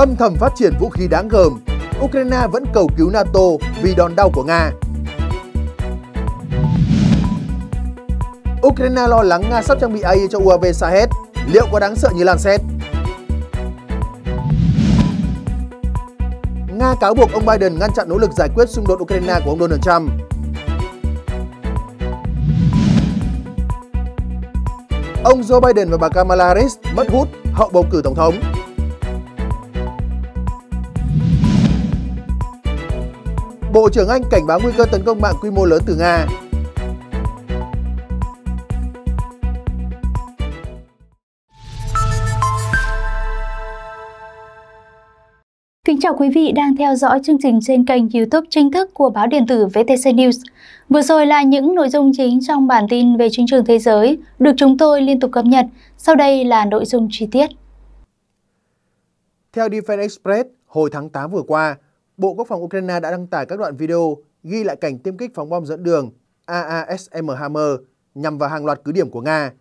Âm thầm phát triển vũ khí đáng gờm, Ukraine vẫn cầu cứu NATO vì đòn đau của Nga. Ukraine lo lắng Nga sắp trang bị AI cho UAV Sahed, liệu có đáng sợ như Lancet? Nga cáo buộc ông Biden ngăn chặn nỗ lực giải quyết xung đột Ukraine của ông Donald Trump. Ông Joe Biden và bà Kamala Harris mất hút hậu bầu cử tổng thống. Bộ trưởng Anh cảnh báo nguy cơ tấn công mạng quy mô lớn từ Nga. Kính chào quý vị đang theo dõi chương trình trên kênh YouTube chính thức của báo điện tử VTC News. Vừa rồi là những nội dung chính trong bản tin về chính trường thế giới được chúng tôi liên tục cập nhật. Sau đây là nội dung chi tiết. Theo Defense Express, hồi tháng 8 vừa qua, Bộ Quốc phòng Ukraine đã đăng tải các đoạn video ghi lại cảnh tiêm kích phóng bom dẫn đường AASM Hammer nhằm vào hàng loạt cứ điểm của Nga.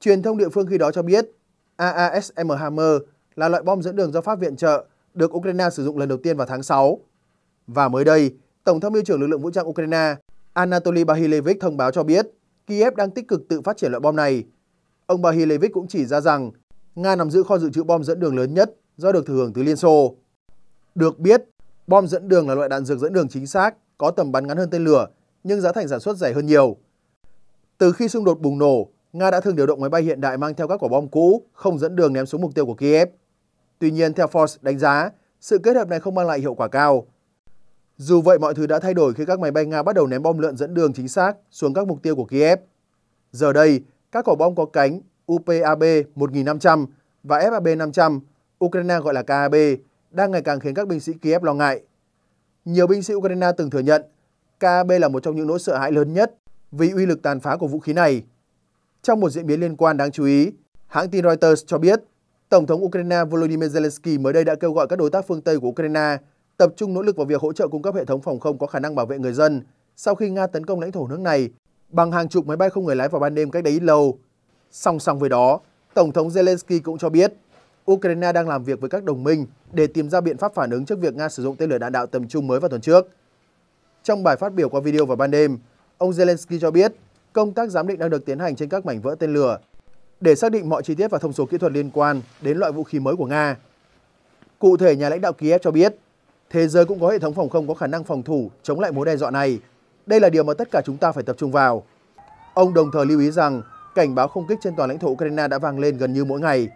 Truyền thông địa phương khi đó cho biết AASM Hammer là loại bom dẫn đường do Pháp viện trợ được Ukraine sử dụng lần đầu tiên vào tháng 6. Và mới đây, Tổng tham mưu trưởng lực lượng vũ trang Ukraine Anatoly Bahilevich thông báo cho biết Kiev đang tích cực tự phát triển loại bom này. Ông Bahilevich cũng chỉ ra rằng Nga nằm giữ kho dự trữ bom dẫn đường lớn nhất do được thừa hưởng từ Liên Xô. Được biết, Bom dẫn đường là loại đạn dược dẫn đường chính xác, có tầm bắn ngắn hơn tên lửa, nhưng giá thành sản xuất rẻ hơn nhiều. Từ khi xung đột bùng nổ, Nga đã thường điều động máy bay hiện đại mang theo các quả bom cũ, không dẫn đường ném xuống mục tiêu của Kiev. Tuy nhiên, theo Force đánh giá, sự kết hợp này không mang lại hiệu quả cao. Dù vậy, mọi thứ đã thay đổi khi các máy bay Nga bắt đầu ném bom lượn dẫn đường chính xác xuống các mục tiêu của Kiev. Giờ đây, các quả bom có cánh UPAB 1500 và FAB 500, Ukraine gọi là KAB, đang ngày càng khiến các binh sĩ Kiev lo ngại. Nhiều binh sĩ Ukraine từng thừa nhận KB là một trong những nỗi sợ hãi lớn nhất vì uy lực tàn phá của vũ khí này. Trong một diễn biến liên quan đáng chú ý, hãng tin Reuters cho biết Tổng thống Ukraine Volodymyr Zelensky mới đây đã kêu gọi các đối tác phương Tây của Ukraine tập trung nỗ lực vào việc hỗ trợ cung cấp hệ thống phòng không có khả năng bảo vệ người dân sau khi Nga tấn công lãnh thổ nước này bằng hàng chục máy bay không người lái vào ban đêm cách đây ít lâu. Song song với đó, Tổng thống Zelensky cũng cho biết Ukraine đang làm việc với các đồng minh để tìm ra biện pháp phản ứng trước việc Nga sử dụng tên lửa đạn đạo tầm trung mới vào tuần trước. Trong bài phát biểu qua video vào ban đêm, ông Zelensky cho biết công tác giám định đang được tiến hành trên các mảnh vỡ tên lửa để xác định mọi chi tiết và thông số kỹ thuật liên quan đến loại vũ khí mới của Nga. Cụ thể, nhà lãnh đạo Kiev cho biết, thế giới cũng có hệ thống phòng không có khả năng phòng thủ chống lại mối đe dọa này. Đây là điều mà tất cả chúng ta phải tập trung vào. Ông đồng thời lưu ý rằng cảnh báo không kích trên toàn lãnh thổ Ukraine đã vang lên gần như mỗi ngày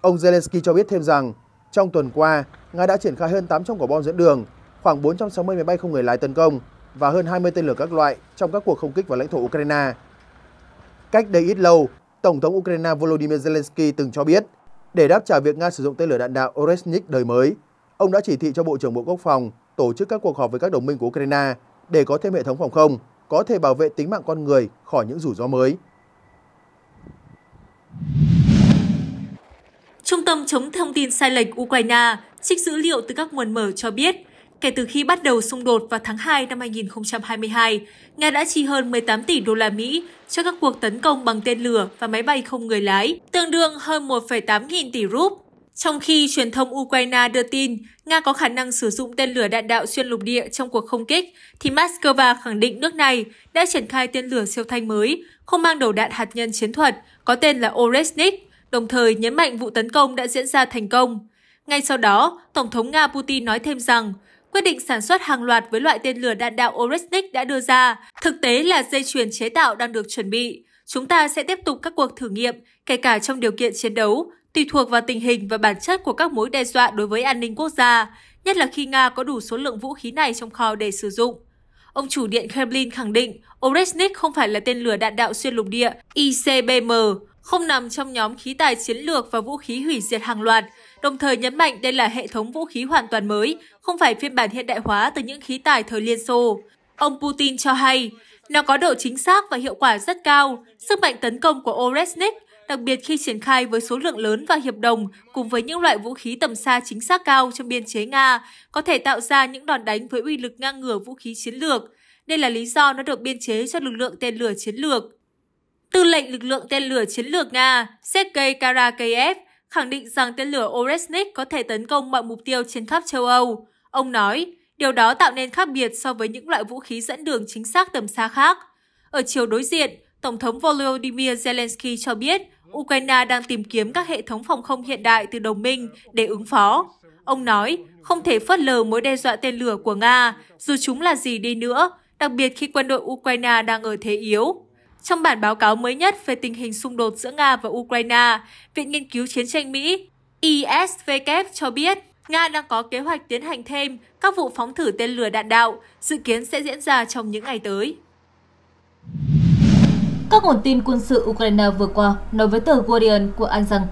Ông Zelensky cho biết thêm rằng, trong tuần qua, Nga đã triển khai hơn 800 quả bom dẫn đường, khoảng 460 máy bay không người lái tấn công và hơn 20 tên lửa các loại trong các cuộc không kích vào lãnh thổ Ukraine. Cách đây ít lâu, Tổng thống Ukraine Volodymyr Zelensky từng cho biết, để đáp trả việc Nga sử dụng tên lửa đạn đạo Oresnik đời mới, ông đã chỉ thị cho Bộ trưởng Bộ Quốc phòng tổ chức các cuộc họp với các đồng minh của Ukraine để có thêm hệ thống phòng không, có thể bảo vệ tính mạng con người khỏi những rủi ro mới. Trung tâm chống thông tin sai lệch Ukraine trích dữ liệu từ các nguồn mở cho biết, kể từ khi bắt đầu xung đột vào tháng 2 năm 2022, Nga đã chi hơn 18 tỷ đô la Mỹ cho các cuộc tấn công bằng tên lửa và máy bay không người lái, tương đương hơn 1,8 nghìn tỷ rúp. Trong khi truyền thông Ukraine đưa tin Nga có khả năng sử dụng tên lửa đạn đạo xuyên lục địa trong cuộc không kích, thì Moscow khẳng định nước này đã triển khai tên lửa siêu thanh mới, không mang đầu đạn hạt nhân chiến thuật, có tên là Oresnik, đồng thời nhấn mạnh vụ tấn công đã diễn ra thành công. Ngay sau đó, Tổng thống Nga Putin nói thêm rằng quyết định sản xuất hàng loạt với loại tên lửa đạn đạo Oresnik đã đưa ra, thực tế là dây chuyền chế tạo đang được chuẩn bị. Chúng ta sẽ tiếp tục các cuộc thử nghiệm, kể cả trong điều kiện chiến đấu, tùy thuộc vào tình hình và bản chất của các mối đe dọa đối với an ninh quốc gia, nhất là khi Nga có đủ số lượng vũ khí này trong kho để sử dụng. Ông chủ điện Kremlin khẳng định Oresnik không phải là tên lửa đạn đạo xuyên lục địa ICBM không nằm trong nhóm khí tài chiến lược và vũ khí hủy diệt hàng loạt, đồng thời nhấn mạnh đây là hệ thống vũ khí hoàn toàn mới, không phải phiên bản hiện đại hóa từ những khí tài thời Liên Xô. Ông Putin cho hay, nó có độ chính xác và hiệu quả rất cao, sức mạnh tấn công của Oresnik, đặc biệt khi triển khai với số lượng lớn và hiệp đồng cùng với những loại vũ khí tầm xa chính xác cao trong biên chế Nga, có thể tạo ra những đòn đánh với uy lực ngang ngửa vũ khí chiến lược. Đây là lý do nó được biên chế cho lực lượng tên lửa chiến lược. Tư lệnh lực lượng tên lửa chiến lược Nga Sergei Karakaev khẳng định rằng tên lửa Oresnik có thể tấn công mọi mục tiêu trên khắp châu Âu. Ông nói, điều đó tạo nên khác biệt so với những loại vũ khí dẫn đường chính xác tầm xa khác. Ở chiều đối diện, Tổng thống Volodymyr Zelensky cho biết Ukraine đang tìm kiếm các hệ thống phòng không hiện đại từ đồng minh để ứng phó. Ông nói, không thể phớt lờ mối đe dọa tên lửa của Nga, dù chúng là gì đi nữa, đặc biệt khi quân đội Ukraine đang ở thế yếu. Trong bản báo cáo mới nhất về tình hình xung đột giữa Nga và Ukraine, Viện Nghiên cứu Chiến tranh Mỹ ISW cho biết Nga đang có kế hoạch tiến hành thêm các vụ phóng thử tên lửa đạn đạo, dự kiến sẽ diễn ra trong những ngày tới. Các nguồn tin quân sự Ukraine vừa qua nói với tờ Guardian của Anh rằng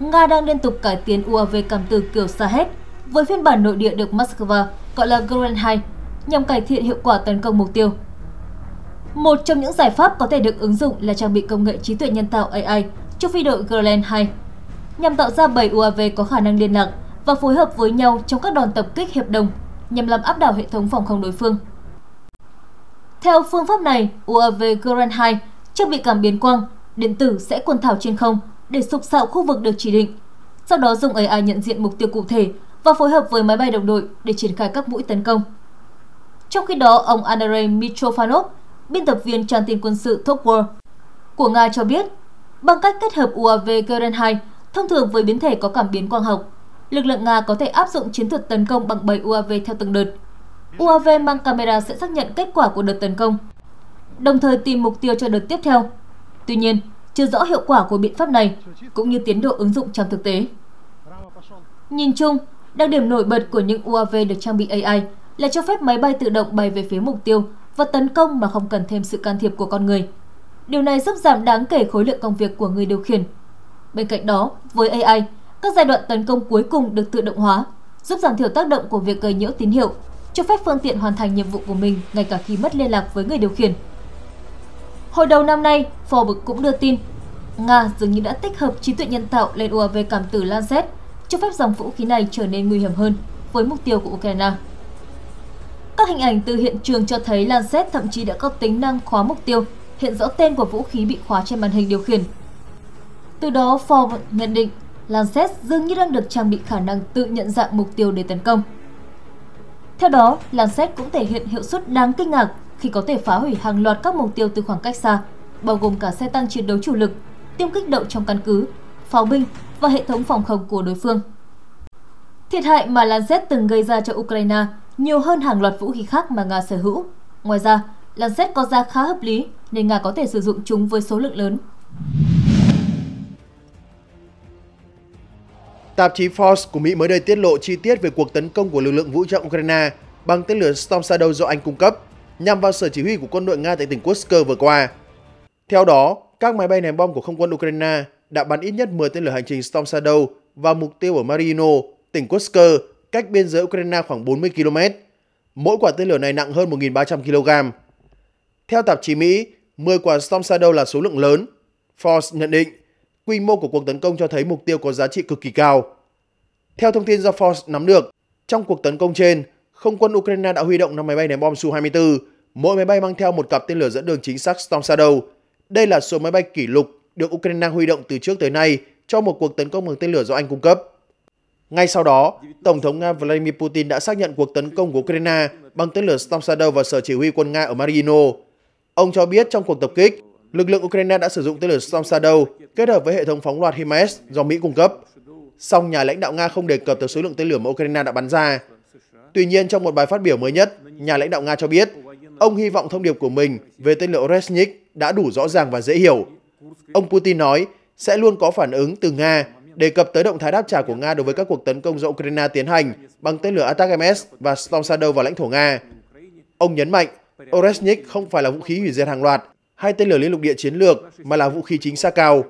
Nga đang liên tục cải tiến UAV cảm tử kiểu Shahed với phiên bản nội địa được Moscow gọi là Goran 2 nhằm cải thiện hiệu quả tấn công mục tiêu. Một trong những giải pháp có thể được ứng dụng là trang bị công nghệ trí tuệ nhân tạo AI cho phi đội Gremlin 2, nhằm tạo ra 7 UAV có khả năng liên lạc và phối hợp với nhau trong các đòn tập kích hiệp đồng nhằm làm áp đảo hệ thống phòng không đối phương. Theo phương pháp này, UAV Grand 2 trang bị cảm biến quang, điện tử sẽ quần thảo trên không để sục sạo khu vực được chỉ định, sau đó dùng AI nhận diện mục tiêu cụ thể và phối hợp với máy bay đồng đội để triển khai các mũi tấn công. Trong khi đó, ông Andrei Mitrofanov, biên tập viên trang tin quân sự Top World của Nga cho biết, bằng cách kết hợp UAV Geren-2 thông thường với biến thể có cảm biến quang học, lực lượng Nga có thể áp dụng chiến thuật tấn công bằng 7 UAV theo từng đợt. UAV mang camera sẽ xác nhận kết quả của đợt tấn công, đồng thời tìm mục tiêu cho đợt tiếp theo. Tuy nhiên, chưa rõ hiệu quả của biện pháp này, cũng như tiến độ ứng dụng trong thực tế. Nhìn chung, đặc điểm nổi bật của những UAV được trang bị AI là cho phép máy bay tự động bay về phía mục tiêu và tấn công mà không cần thêm sự can thiệp của con người. Điều này giúp giảm đáng kể khối lượng công việc của người điều khiển. Bên cạnh đó, với AI, các giai đoạn tấn công cuối cùng được tự động hóa, giúp giảm thiểu tác động của việc gây nhiễu tín hiệu, cho phép phương tiện hoàn thành nhiệm vụ của mình ngay cả khi mất liên lạc với người điều khiển. Hồi đầu năm nay, Forbes cũng đưa tin Nga dường như đã tích hợp trí tuệ nhân tạo lên UAV cảm tử Lancet, cho phép dòng vũ khí này trở nên nguy hiểm hơn với mục tiêu của Ukraine. Các hình ảnh từ hiện trường cho thấy Lancet thậm chí đã có tính năng khóa mục tiêu, hiện rõ tên của vũ khí bị khóa trên màn hình điều khiển. Từ đó, Ford nhận định Lancet dường như đang được trang bị khả năng tự nhận dạng mục tiêu để tấn công. Theo đó, Lancet cũng thể hiện hiệu suất đáng kinh ngạc khi có thể phá hủy hàng loạt các mục tiêu từ khoảng cách xa, bao gồm cả xe tăng chiến đấu chủ lực, tiêm kích động trong căn cứ, pháo binh và hệ thống phòng không của đối phương. Thiệt hại mà Lancet từng gây ra cho Ukraine nhiều hơn hàng loạt vũ khí khác mà Nga sở hữu. Ngoài ra, làn Z có giá khá hợp lý nên Nga có thể sử dụng chúng với số lượng lớn. Tạp chí Forbes của Mỹ mới đây tiết lộ chi tiết về cuộc tấn công của lực lượng vũ trang Ukraine bằng tên lửa Storm Shadow do Anh cung cấp nhằm vào sở chỉ huy của quân đội Nga tại tỉnh Kursk vừa qua. Theo đó, các máy bay ném bom của không quân Ukraine đã bắn ít nhất 10 tên lửa hành trình Storm Shadow vào mục tiêu ở Marino, tỉnh Kursk cách biên giới Ukraine khoảng 40 km. Mỗi quả tên lửa này nặng hơn 1.300 kg. Theo tạp chí Mỹ, 10 quả Storm Shadow là số lượng lớn. Forbes nhận định, quy mô của cuộc tấn công cho thấy mục tiêu có giá trị cực kỳ cao. Theo thông tin do Forbes nắm được, trong cuộc tấn công trên, không quân Ukraine đã huy động 5 máy bay ném bom Su-24, mỗi máy bay mang theo một cặp tên lửa dẫn đường chính xác Storm Shadow. Đây là số máy bay kỷ lục được Ukraine huy động từ trước tới nay cho một cuộc tấn công bằng tên lửa do Anh cung cấp. Ngay sau đó, Tổng thống Nga Vladimir Putin đã xác nhận cuộc tấn công của Ukraine bằng tên lửa Storm Shadow và sở chỉ huy quân Nga ở Marino. Ông cho biết trong cuộc tập kích, lực lượng Ukraine đã sử dụng tên lửa Storm Shadow kết hợp với hệ thống phóng loạt HIMARS do Mỹ cung cấp. Song nhà lãnh đạo Nga không đề cập tới số lượng tên lửa mà Ukraine đã bắn ra. Tuy nhiên, trong một bài phát biểu mới nhất, nhà lãnh đạo Nga cho biết ông hy vọng thông điệp của mình về tên lửa Oreshnik đã đủ rõ ràng và dễ hiểu. Ông Putin nói sẽ luôn có phản ứng từ Nga đề cập tới động thái đáp trả của Nga đối với các cuộc tấn công do Ukraine tiến hành bằng tên lửa Attack-MS và Storm Shadow vào lãnh thổ Nga. Ông nhấn mạnh, Oresnik không phải là vũ khí hủy diệt hàng loạt hay tên lửa liên lục địa chiến lược mà là vũ khí chính xa cao.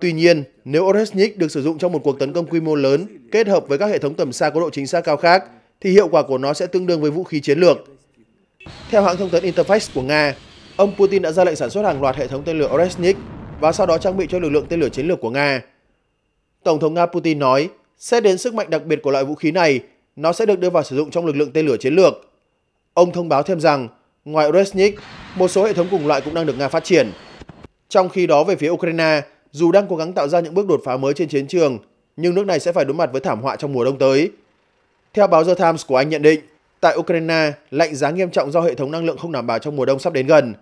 Tuy nhiên, nếu Oresnik được sử dụng trong một cuộc tấn công quy mô lớn kết hợp với các hệ thống tầm xa có độ chính xác cao khác, thì hiệu quả của nó sẽ tương đương với vũ khí chiến lược. Theo hãng thông tấn Interfax của Nga, ông Putin đã ra lệnh sản xuất hàng loạt hệ thống tên lửa Oresnik và sau đó trang bị cho lực lượng tên lửa chiến lược của Nga. Tổng thống Nga Putin nói sẽ đến sức mạnh đặc biệt của loại vũ khí này, nó sẽ được đưa vào sử dụng trong lực lượng tên lửa chiến lược. Ông thông báo thêm rằng, ngoài Resnik, một số hệ thống cùng loại cũng đang được Nga phát triển. Trong khi đó về phía Ukraine, dù đang cố gắng tạo ra những bước đột phá mới trên chiến trường, nhưng nước này sẽ phải đối mặt với thảm họa trong mùa đông tới. Theo báo The Times của Anh nhận định, tại Ukraine, lạnh giá nghiêm trọng do hệ thống năng lượng không đảm bảo trong mùa đông sắp đến gần.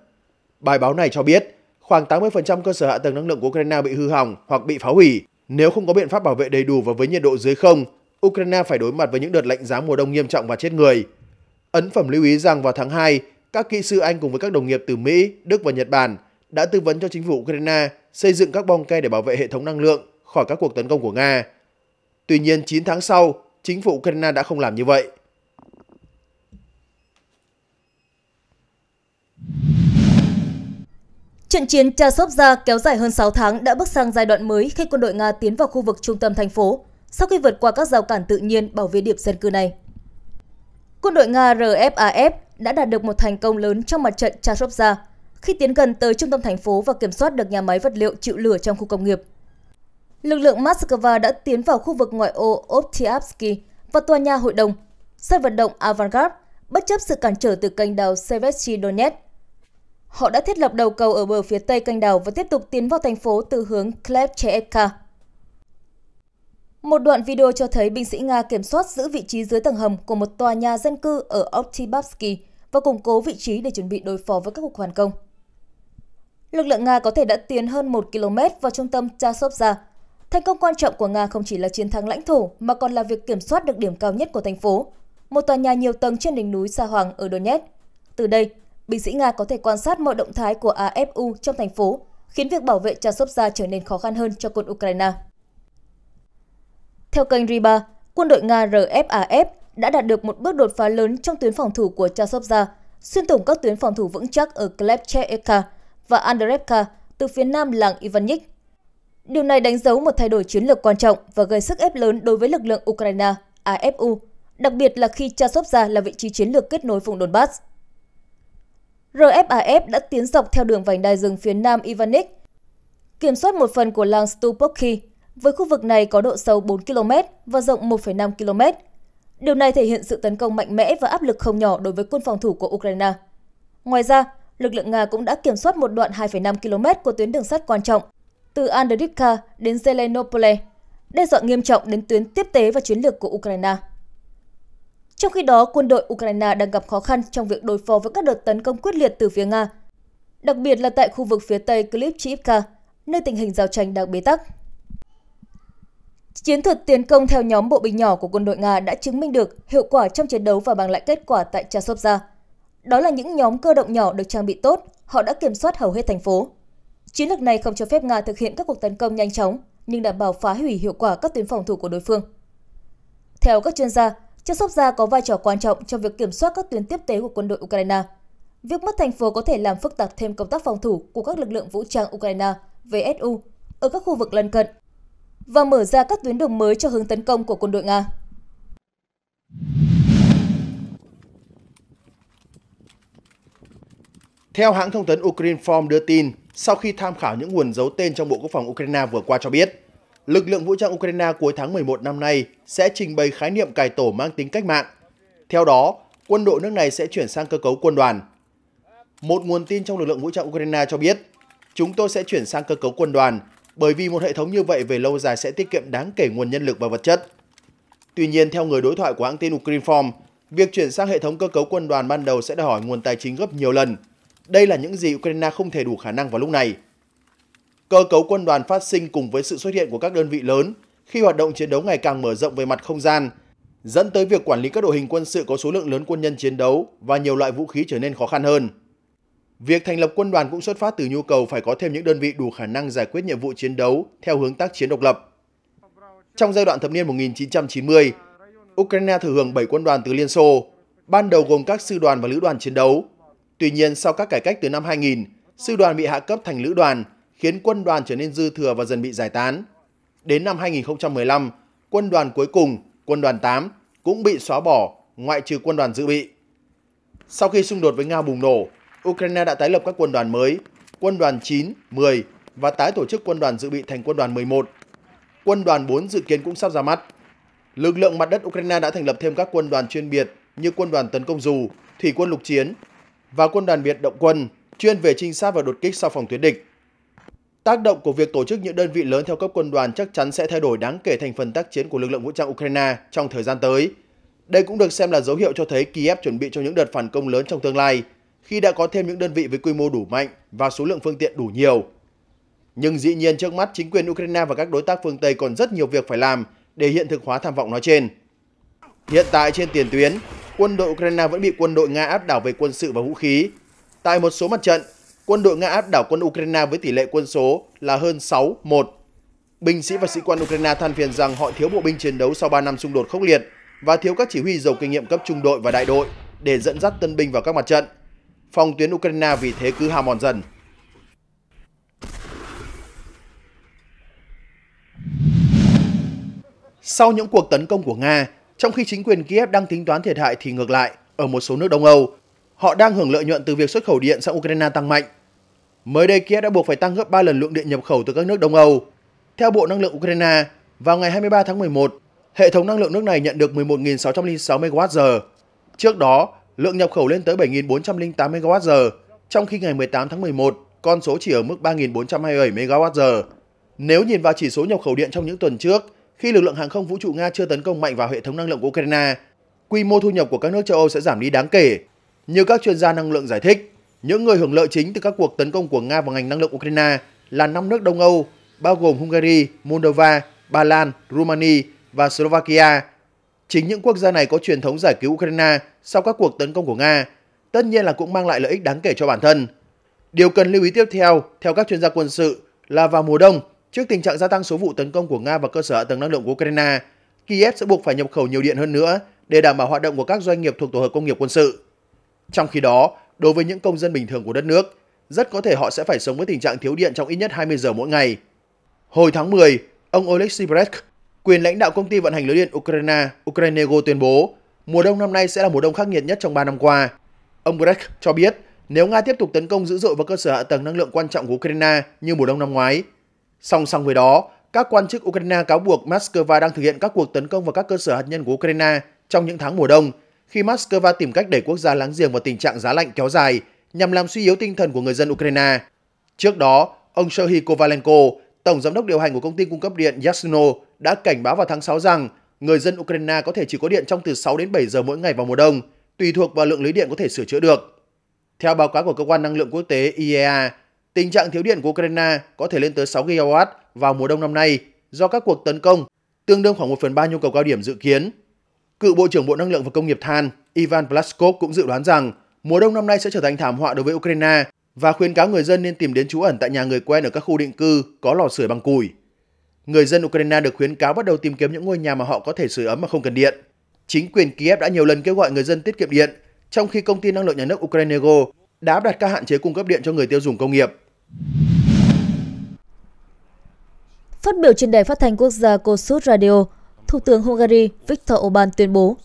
Bài báo này cho biết, khoảng 80% cơ sở hạ tầng năng lượng của Ukraine bị hư hỏng hoặc bị phá hủy, nếu không có biện pháp bảo vệ đầy đủ và với nhiệt độ dưới không, Ukraine phải đối mặt với những đợt lạnh giá mùa đông nghiêm trọng và chết người. Ấn phẩm lưu ý rằng vào tháng 2, các kỹ sư Anh cùng với các đồng nghiệp từ Mỹ, Đức và Nhật Bản đã tư vấn cho chính phủ Ukraine xây dựng các bong ke để bảo vệ hệ thống năng lượng khỏi các cuộc tấn công của Nga. Tuy nhiên, 9 tháng sau, chính phủ Ukraine đã không làm như vậy. Trận chiến Chasovza kéo dài hơn 6 tháng đã bước sang giai đoạn mới khi quân đội Nga tiến vào khu vực trung tâm thành phố, sau khi vượt qua các rào cản tự nhiên bảo vệ điểm dân cư này. Quân đội Nga RFAF đã đạt được một thành công lớn trong mặt trận Chasovza khi tiến gần tới trung tâm thành phố và kiểm soát được nhà máy vật liệu chịu lửa trong khu công nghiệp. Lực lượng Moscow đã tiến vào khu vực ngoại ô Optiavsky và tòa nhà hội đồng, sân vận động Avangard, bất chấp sự cản trở từ kênh đào Sevestidonetsk Họ đã thiết lập đầu cầu ở bờ phía tây canh đảo và tiếp tục tiến vào thành phố từ hướng Klepchevka. Một đoạn video cho thấy binh sĩ Nga kiểm soát giữ vị trí dưới tầng hầm của một tòa nhà dân cư ở Optibavsky và củng cố vị trí để chuẩn bị đối phó với các cuộc hoàn công. Lực lượng Nga có thể đã tiến hơn 1 km vào trung tâm Chasovza. Thành công quan trọng của Nga không chỉ là chiến thắng lãnh thổ mà còn là việc kiểm soát được điểm cao nhất của thành phố, một tòa nhà nhiều tầng trên đỉnh núi Sa Hoàng ở Donetsk. Từ đây, Binh sĩ Nga có thể quan sát mọi động thái của AFU trong thành phố, khiến việc bảo vệ Chasovia trở nên khó khăn hơn cho quân Ukraine. Theo kênh Riba, quân đội Nga RFAF đã đạt được một bước đột phá lớn trong tuyến phòng thủ của Chasovia, xuyên thủng các tuyến phòng thủ vững chắc ở Klepchevka và Andreevka từ phía nam làng Ivanik. Điều này đánh dấu một thay đổi chiến lược quan trọng và gây sức ép lớn đối với lực lượng Ukraine, AFU, đặc biệt là khi Chasovia là vị trí chiến lược kết nối vùng Donbass. RFAF đã tiến dọc theo đường vành đai rừng phía nam Ivanik, kiểm soát một phần của làng Stupokhi, với khu vực này có độ sâu 4 km và rộng 1,5 km. Điều này thể hiện sự tấn công mạnh mẽ và áp lực không nhỏ đối với quân phòng thủ của Ukraine. Ngoài ra, lực lượng Nga cũng đã kiểm soát một đoạn 2,5 km của tuyến đường sắt quan trọng, từ Andrivka đến Zelenopole, đe dọa nghiêm trọng đến tuyến tiếp tế và chiến lược của Ukraine. Trong khi đó, quân đội Ukraine đang gặp khó khăn trong việc đối phó với các đợt tấn công quyết liệt từ phía Nga, đặc biệt là tại khu vực phía tây Klipchivka, nơi tình hình giao tranh đang bế tắc. Chiến thuật tiến công theo nhóm bộ binh nhỏ của quân đội Nga đã chứng minh được hiệu quả trong chiến đấu và mang lại kết quả tại Chasovia. Đó là những nhóm cơ động nhỏ được trang bị tốt, họ đã kiểm soát hầu hết thành phố. Chiến lược này không cho phép Nga thực hiện các cuộc tấn công nhanh chóng, nhưng đảm bảo phá hủy hiệu quả các tuyến phòng thủ của đối phương. Theo các chuyên gia, Chiếc Sóc da có vai trò quan trọng trong việc kiểm soát các tuyến tiếp tế của quân đội Ukraine. Việc mất thành phố có thể làm phức tạp thêm công tác phòng thủ của các lực lượng vũ trang Ukraine, VSU, ở các khu vực lân cận và mở ra các tuyến đường mới cho hướng tấn công của quân đội Nga. Theo hãng thông tấn Ukraine Form đưa tin, sau khi tham khảo những nguồn giấu tên trong Bộ Quốc phòng Ukraine vừa qua cho biết, lực lượng vũ trang Ukraine cuối tháng 11 năm nay sẽ trình bày khái niệm cải tổ mang tính cách mạng. Theo đó, quân đội nước này sẽ chuyển sang cơ cấu quân đoàn. Một nguồn tin trong lực lượng vũ trang Ukraine cho biết, chúng tôi sẽ chuyển sang cơ cấu quân đoàn bởi vì một hệ thống như vậy về lâu dài sẽ tiết kiệm đáng kể nguồn nhân lực và vật chất. Tuy nhiên, theo người đối thoại của hãng tin Ukrinform, việc chuyển sang hệ thống cơ cấu quân đoàn ban đầu sẽ đòi hỏi nguồn tài chính gấp nhiều lần. Đây là những gì Ukraine không thể đủ khả năng vào lúc này. Cơ cấu quân đoàn phát sinh cùng với sự xuất hiện của các đơn vị lớn khi hoạt động chiến đấu ngày càng mở rộng về mặt không gian, dẫn tới việc quản lý các đội hình quân sự có số lượng lớn quân nhân chiến đấu và nhiều loại vũ khí trở nên khó khăn hơn. Việc thành lập quân đoàn cũng xuất phát từ nhu cầu phải có thêm những đơn vị đủ khả năng giải quyết nhiệm vụ chiến đấu theo hướng tác chiến độc lập. Trong giai đoạn thập niên 1990, Ukraine thừa hưởng 7 quân đoàn từ Liên Xô, ban đầu gồm các sư đoàn và lữ đoàn chiến đấu. Tuy nhiên, sau các cải cách từ năm 2000, sư đoàn bị hạ cấp thành lữ đoàn khiến quân đoàn trở nên dư thừa và dần bị giải tán. Đến năm 2015, quân đoàn cuối cùng, quân đoàn 8, cũng bị xóa bỏ, ngoại trừ quân đoàn dự bị. Sau khi xung đột với Nga bùng nổ, Ukraine đã tái lập các quân đoàn mới, quân đoàn 9, 10 và tái tổ chức quân đoàn dự bị thành quân đoàn 11. Quân đoàn 4 dự kiến cũng sắp ra mắt. Lực lượng mặt đất Ukraine đã thành lập thêm các quân đoàn chuyên biệt như quân đoàn tấn công dù, thủy quân lục chiến và quân đoàn biệt động quân chuyên về trinh sát và đột kích sau phòng tuyến địch. Tác động của việc tổ chức những đơn vị lớn theo cấp quân đoàn chắc chắn sẽ thay đổi đáng kể thành phần tác chiến của lực lượng vũ trang Ukraine trong thời gian tới. Đây cũng được xem là dấu hiệu cho thấy Kiev chuẩn bị cho những đợt phản công lớn trong tương lai, khi đã có thêm những đơn vị với quy mô đủ mạnh và số lượng phương tiện đủ nhiều. Nhưng dĩ nhiên trước mắt chính quyền Ukraine và các đối tác phương Tây còn rất nhiều việc phải làm để hiện thực hóa tham vọng nói trên. Hiện tại trên tiền tuyến, quân đội Ukraine vẫn bị quân đội Nga áp đảo về quân sự và vũ khí. Tại một số mặt trận, quân đội Nga áp đảo quân Ukraine với tỷ lệ quân số là hơn 6-1. Binh sĩ và sĩ quan Ukraine than phiền rằng họ thiếu bộ binh chiến đấu sau 3 năm xung đột khốc liệt và thiếu các chỉ huy giàu kinh nghiệm cấp trung đội và đại đội để dẫn dắt tân binh vào các mặt trận. Phòng tuyến Ukraine vì thế cứ hao mòn dần. Sau những cuộc tấn công của Nga, trong khi chính quyền Kiev đang tính toán thiệt hại thì ngược lại, ở một số nước Đông Âu, họ đang hưởng lợi nhuận từ việc xuất khẩu điện sang Ukraine tăng mạnh Mới đây Kiev đã buộc phải tăng gấp 3 lần lượng điện nhập khẩu từ các nước Đông Âu. Theo Bộ Năng lượng Ukraine, vào ngày 23 tháng 11, hệ thống năng lượng nước này nhận được 11.606 MWh. Trước đó, lượng nhập khẩu lên tới 7.408 MWh, trong khi ngày 18 tháng 11, con số chỉ ở mức 3.427 MWh. Nếu nhìn vào chỉ số nhập khẩu điện trong những tuần trước, khi lực lượng hàng không vũ trụ Nga chưa tấn công mạnh vào hệ thống năng lượng của Ukraine, quy mô thu nhập của các nước châu Âu sẽ giảm đi đáng kể, như các chuyên gia năng lượng giải thích. Những người hưởng lợi chính từ các cuộc tấn công của Nga vào ngành năng lượng Ukraine là năm nước Đông Âu, bao gồm Hungary, Moldova, Ba Lan, Romania và Slovakia. Chính những quốc gia này có truyền thống giải cứu Ukraine sau các cuộc tấn công của Nga, tất nhiên là cũng mang lại lợi ích đáng kể cho bản thân. Điều cần lưu ý tiếp theo, theo các chuyên gia quân sự, là vào mùa đông, trước tình trạng gia tăng số vụ tấn công của Nga vào cơ sở hạ tầng năng lượng của Ukraine, Kiev sẽ buộc phải nhập khẩu nhiều điện hơn nữa để đảm bảo hoạt động của các doanh nghiệp thuộc tổ hợp công nghiệp quân sự. Trong khi đó, đối với những công dân bình thường của đất nước, rất có thể họ sẽ phải sống với tình trạng thiếu điện trong ít nhất 20 giờ mỗi ngày. Hồi tháng 10, ông Oleksiy Brek, quyền lãnh đạo công ty vận hành lưới điện Ukraine, Ukrainego tuyên bố mùa đông năm nay sẽ là mùa đông khắc nghiệt nhất trong 3 năm qua. Ông Brek cho biết nếu Nga tiếp tục tấn công dữ dội vào cơ sở hạ tầng năng lượng quan trọng của Ukraine như mùa đông năm ngoái. Song song với đó, các quan chức Ukraine cáo buộc Moscow đang thực hiện các cuộc tấn công vào các cơ sở hạt nhân của Ukraine trong những tháng mùa đông – khi Moscow tìm cách đẩy quốc gia láng giềng vào tình trạng giá lạnh kéo dài nhằm làm suy yếu tinh thần của người dân Ukraine. Trước đó, ông Serhiy Kovalenko, tổng giám đốc điều hành của công ty cung cấp điện Yasno, đã cảnh báo vào tháng 6 rằng người dân Ukraine có thể chỉ có điện trong từ 6 đến 7 giờ mỗi ngày vào mùa đông, tùy thuộc vào lượng lưới điện có thể sửa chữa được. Theo báo cáo của cơ quan năng lượng quốc tế IEA, tình trạng thiếu điện của Ukraine có thể lên tới 6 GW vào mùa đông năm nay do các cuộc tấn công, tương đương khoảng 1 phần 3 nhu cầu cao điểm dự kiến. Cựu Bộ trưởng Bộ Năng lượng và Công nghiệp than Ivan Plaskov cũng dự đoán rằng mùa đông năm nay sẽ trở thành thảm họa đối với Ukraine và khuyến cáo người dân nên tìm đến trú ẩn tại nhà người quen ở các khu định cư có lò sưởi bằng củi. Người dân Ukraine được khuyến cáo bắt đầu tìm kiếm những ngôi nhà mà họ có thể sưởi ấm mà không cần điện. Chính quyền Kiev đã nhiều lần kêu gọi người dân tiết kiệm điện, trong khi công ty năng lượng nhà nước Ukrainego đã áp đặt các hạn chế cung cấp điện cho người tiêu dùng công nghiệp. Phát biểu trên đài phát thanh quốc gia Kossuth Radio, Thủ tướng Hungary Viktor Orbán tuyên bố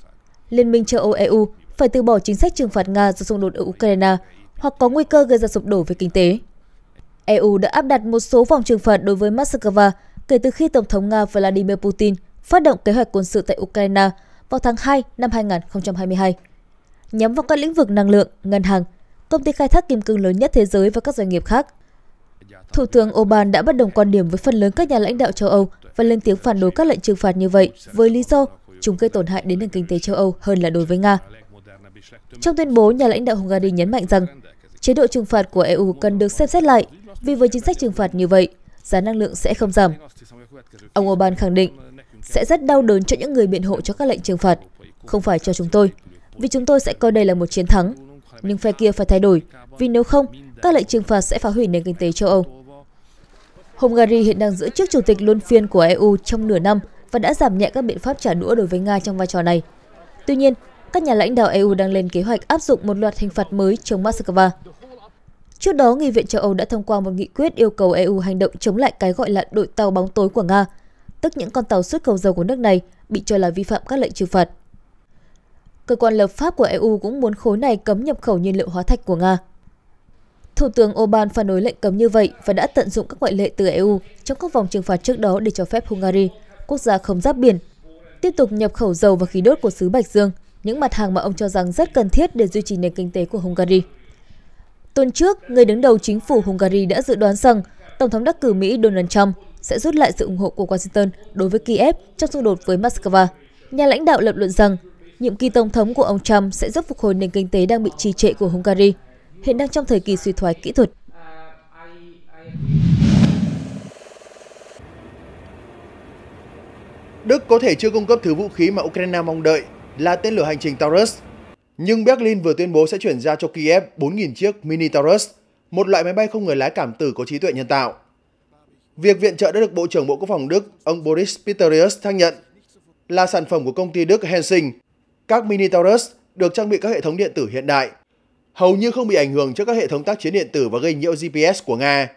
Liên minh châu Âu EU phải từ bỏ chính sách trừng phạt Nga do xung đột ở Ukraine hoặc có nguy cơ gây ra sụp đổ về kinh tế. EU đã áp đặt một số vòng trừng phạt đối với Moscow kể từ khi Tổng thống Nga Vladimir Putin phát động kế hoạch quân sự tại Ukraine vào tháng 2 năm 2022, nhắm vào các lĩnh vực năng lượng, ngân hàng, công ty khai thác kim cương lớn nhất thế giới và các doanh nghiệp khác. Thủ tướng Orbán đã bất đồng quan điểm với phần lớn các nhà lãnh đạo châu Âu và lên tiếng phản đối các lệnh trừng phạt như vậy với lý do chúng gây tổn hại đến nền kinh tế châu Âu hơn là đối với Nga. Trong tuyên bố, nhà lãnh đạo Hungary nhấn mạnh rằng chế độ trừng phạt của EU cần được xem xét lại vì với chính sách trừng phạt như vậy, giá năng lượng sẽ không giảm. Ông Orbán khẳng định sẽ rất đau đớn cho những người biện hộ cho các lệnh trừng phạt, không phải cho chúng tôi, vì chúng tôi sẽ coi đây là một chiến thắng. Nhưng phe kia phải thay đổi, vì nếu không, các lệnh trừng phạt sẽ phá hủy nền kinh tế châu Âu. Hungary hiện đang giữ chức chủ tịch luân phiên của EU trong nửa năm và đã giảm nhẹ các biện pháp trả đũa đối với Nga trong vai trò này. Tuy nhiên, các nhà lãnh đạo EU đang lên kế hoạch áp dụng một loạt hình phạt mới chống Moscow. Trước đó, Nghị viện châu Âu đã thông qua một nghị quyết yêu cầu EU hành động chống lại cái gọi là đội tàu bóng tối của Nga, tức những con tàu xuất khẩu dầu của nước này bị cho là vi phạm các lệnh trừng phạt. Cơ quan lập pháp của EU cũng muốn khối này cấm nhập khẩu nhiên liệu hóa thạch của Nga. Thủ tướng Orbán phản đối lệnh cấm như vậy và đã tận dụng các ngoại lệ từ EU trong các vòng trừng phạt trước đó để cho phép Hungary, quốc gia không giáp biển, tiếp tục nhập khẩu dầu và khí đốt của xứ Bạch Dương, những mặt hàng mà ông cho rằng rất cần thiết để duy trì nền kinh tế của Hungary. Tuần trước, người đứng đầu chính phủ Hungary đã dự đoán rằng Tổng thống đắc cử Mỹ Donald Trump sẽ rút lại sự ủng hộ của Washington đối với Kiev trong xung đột với Moscow. Nhà lãnh đạo lập luận rằng nhiệm kỳ tổng thống của ông Trump sẽ giúp phục hồi nền kinh tế đang bị trì trệ của Hungary hiện đang trong thời kỳ suy thoái kỹ thuật. Đức có thể chưa cung cấp thứ vũ khí mà Ukraine mong đợi là tên lửa hành trình Taurus, nhưng Berlin vừa tuyên bố sẽ chuyển ra cho Kiev 4.000 chiếc Mini Taurus, một loại máy bay không người lái cảm tử có trí tuệ nhân tạo. Việc viện trợ đã được Bộ trưởng Bộ Quốc phòng Đức, ông Boris Pistorius xác nhận là sản phẩm của công ty Đức Hensing. Các Mini Taurus được trang bị các hệ thống điện tử hiện đại, hầu như không bị ảnh hưởng cho các hệ thống tác chiến điện tử và gây nhiễu GPS của Nga.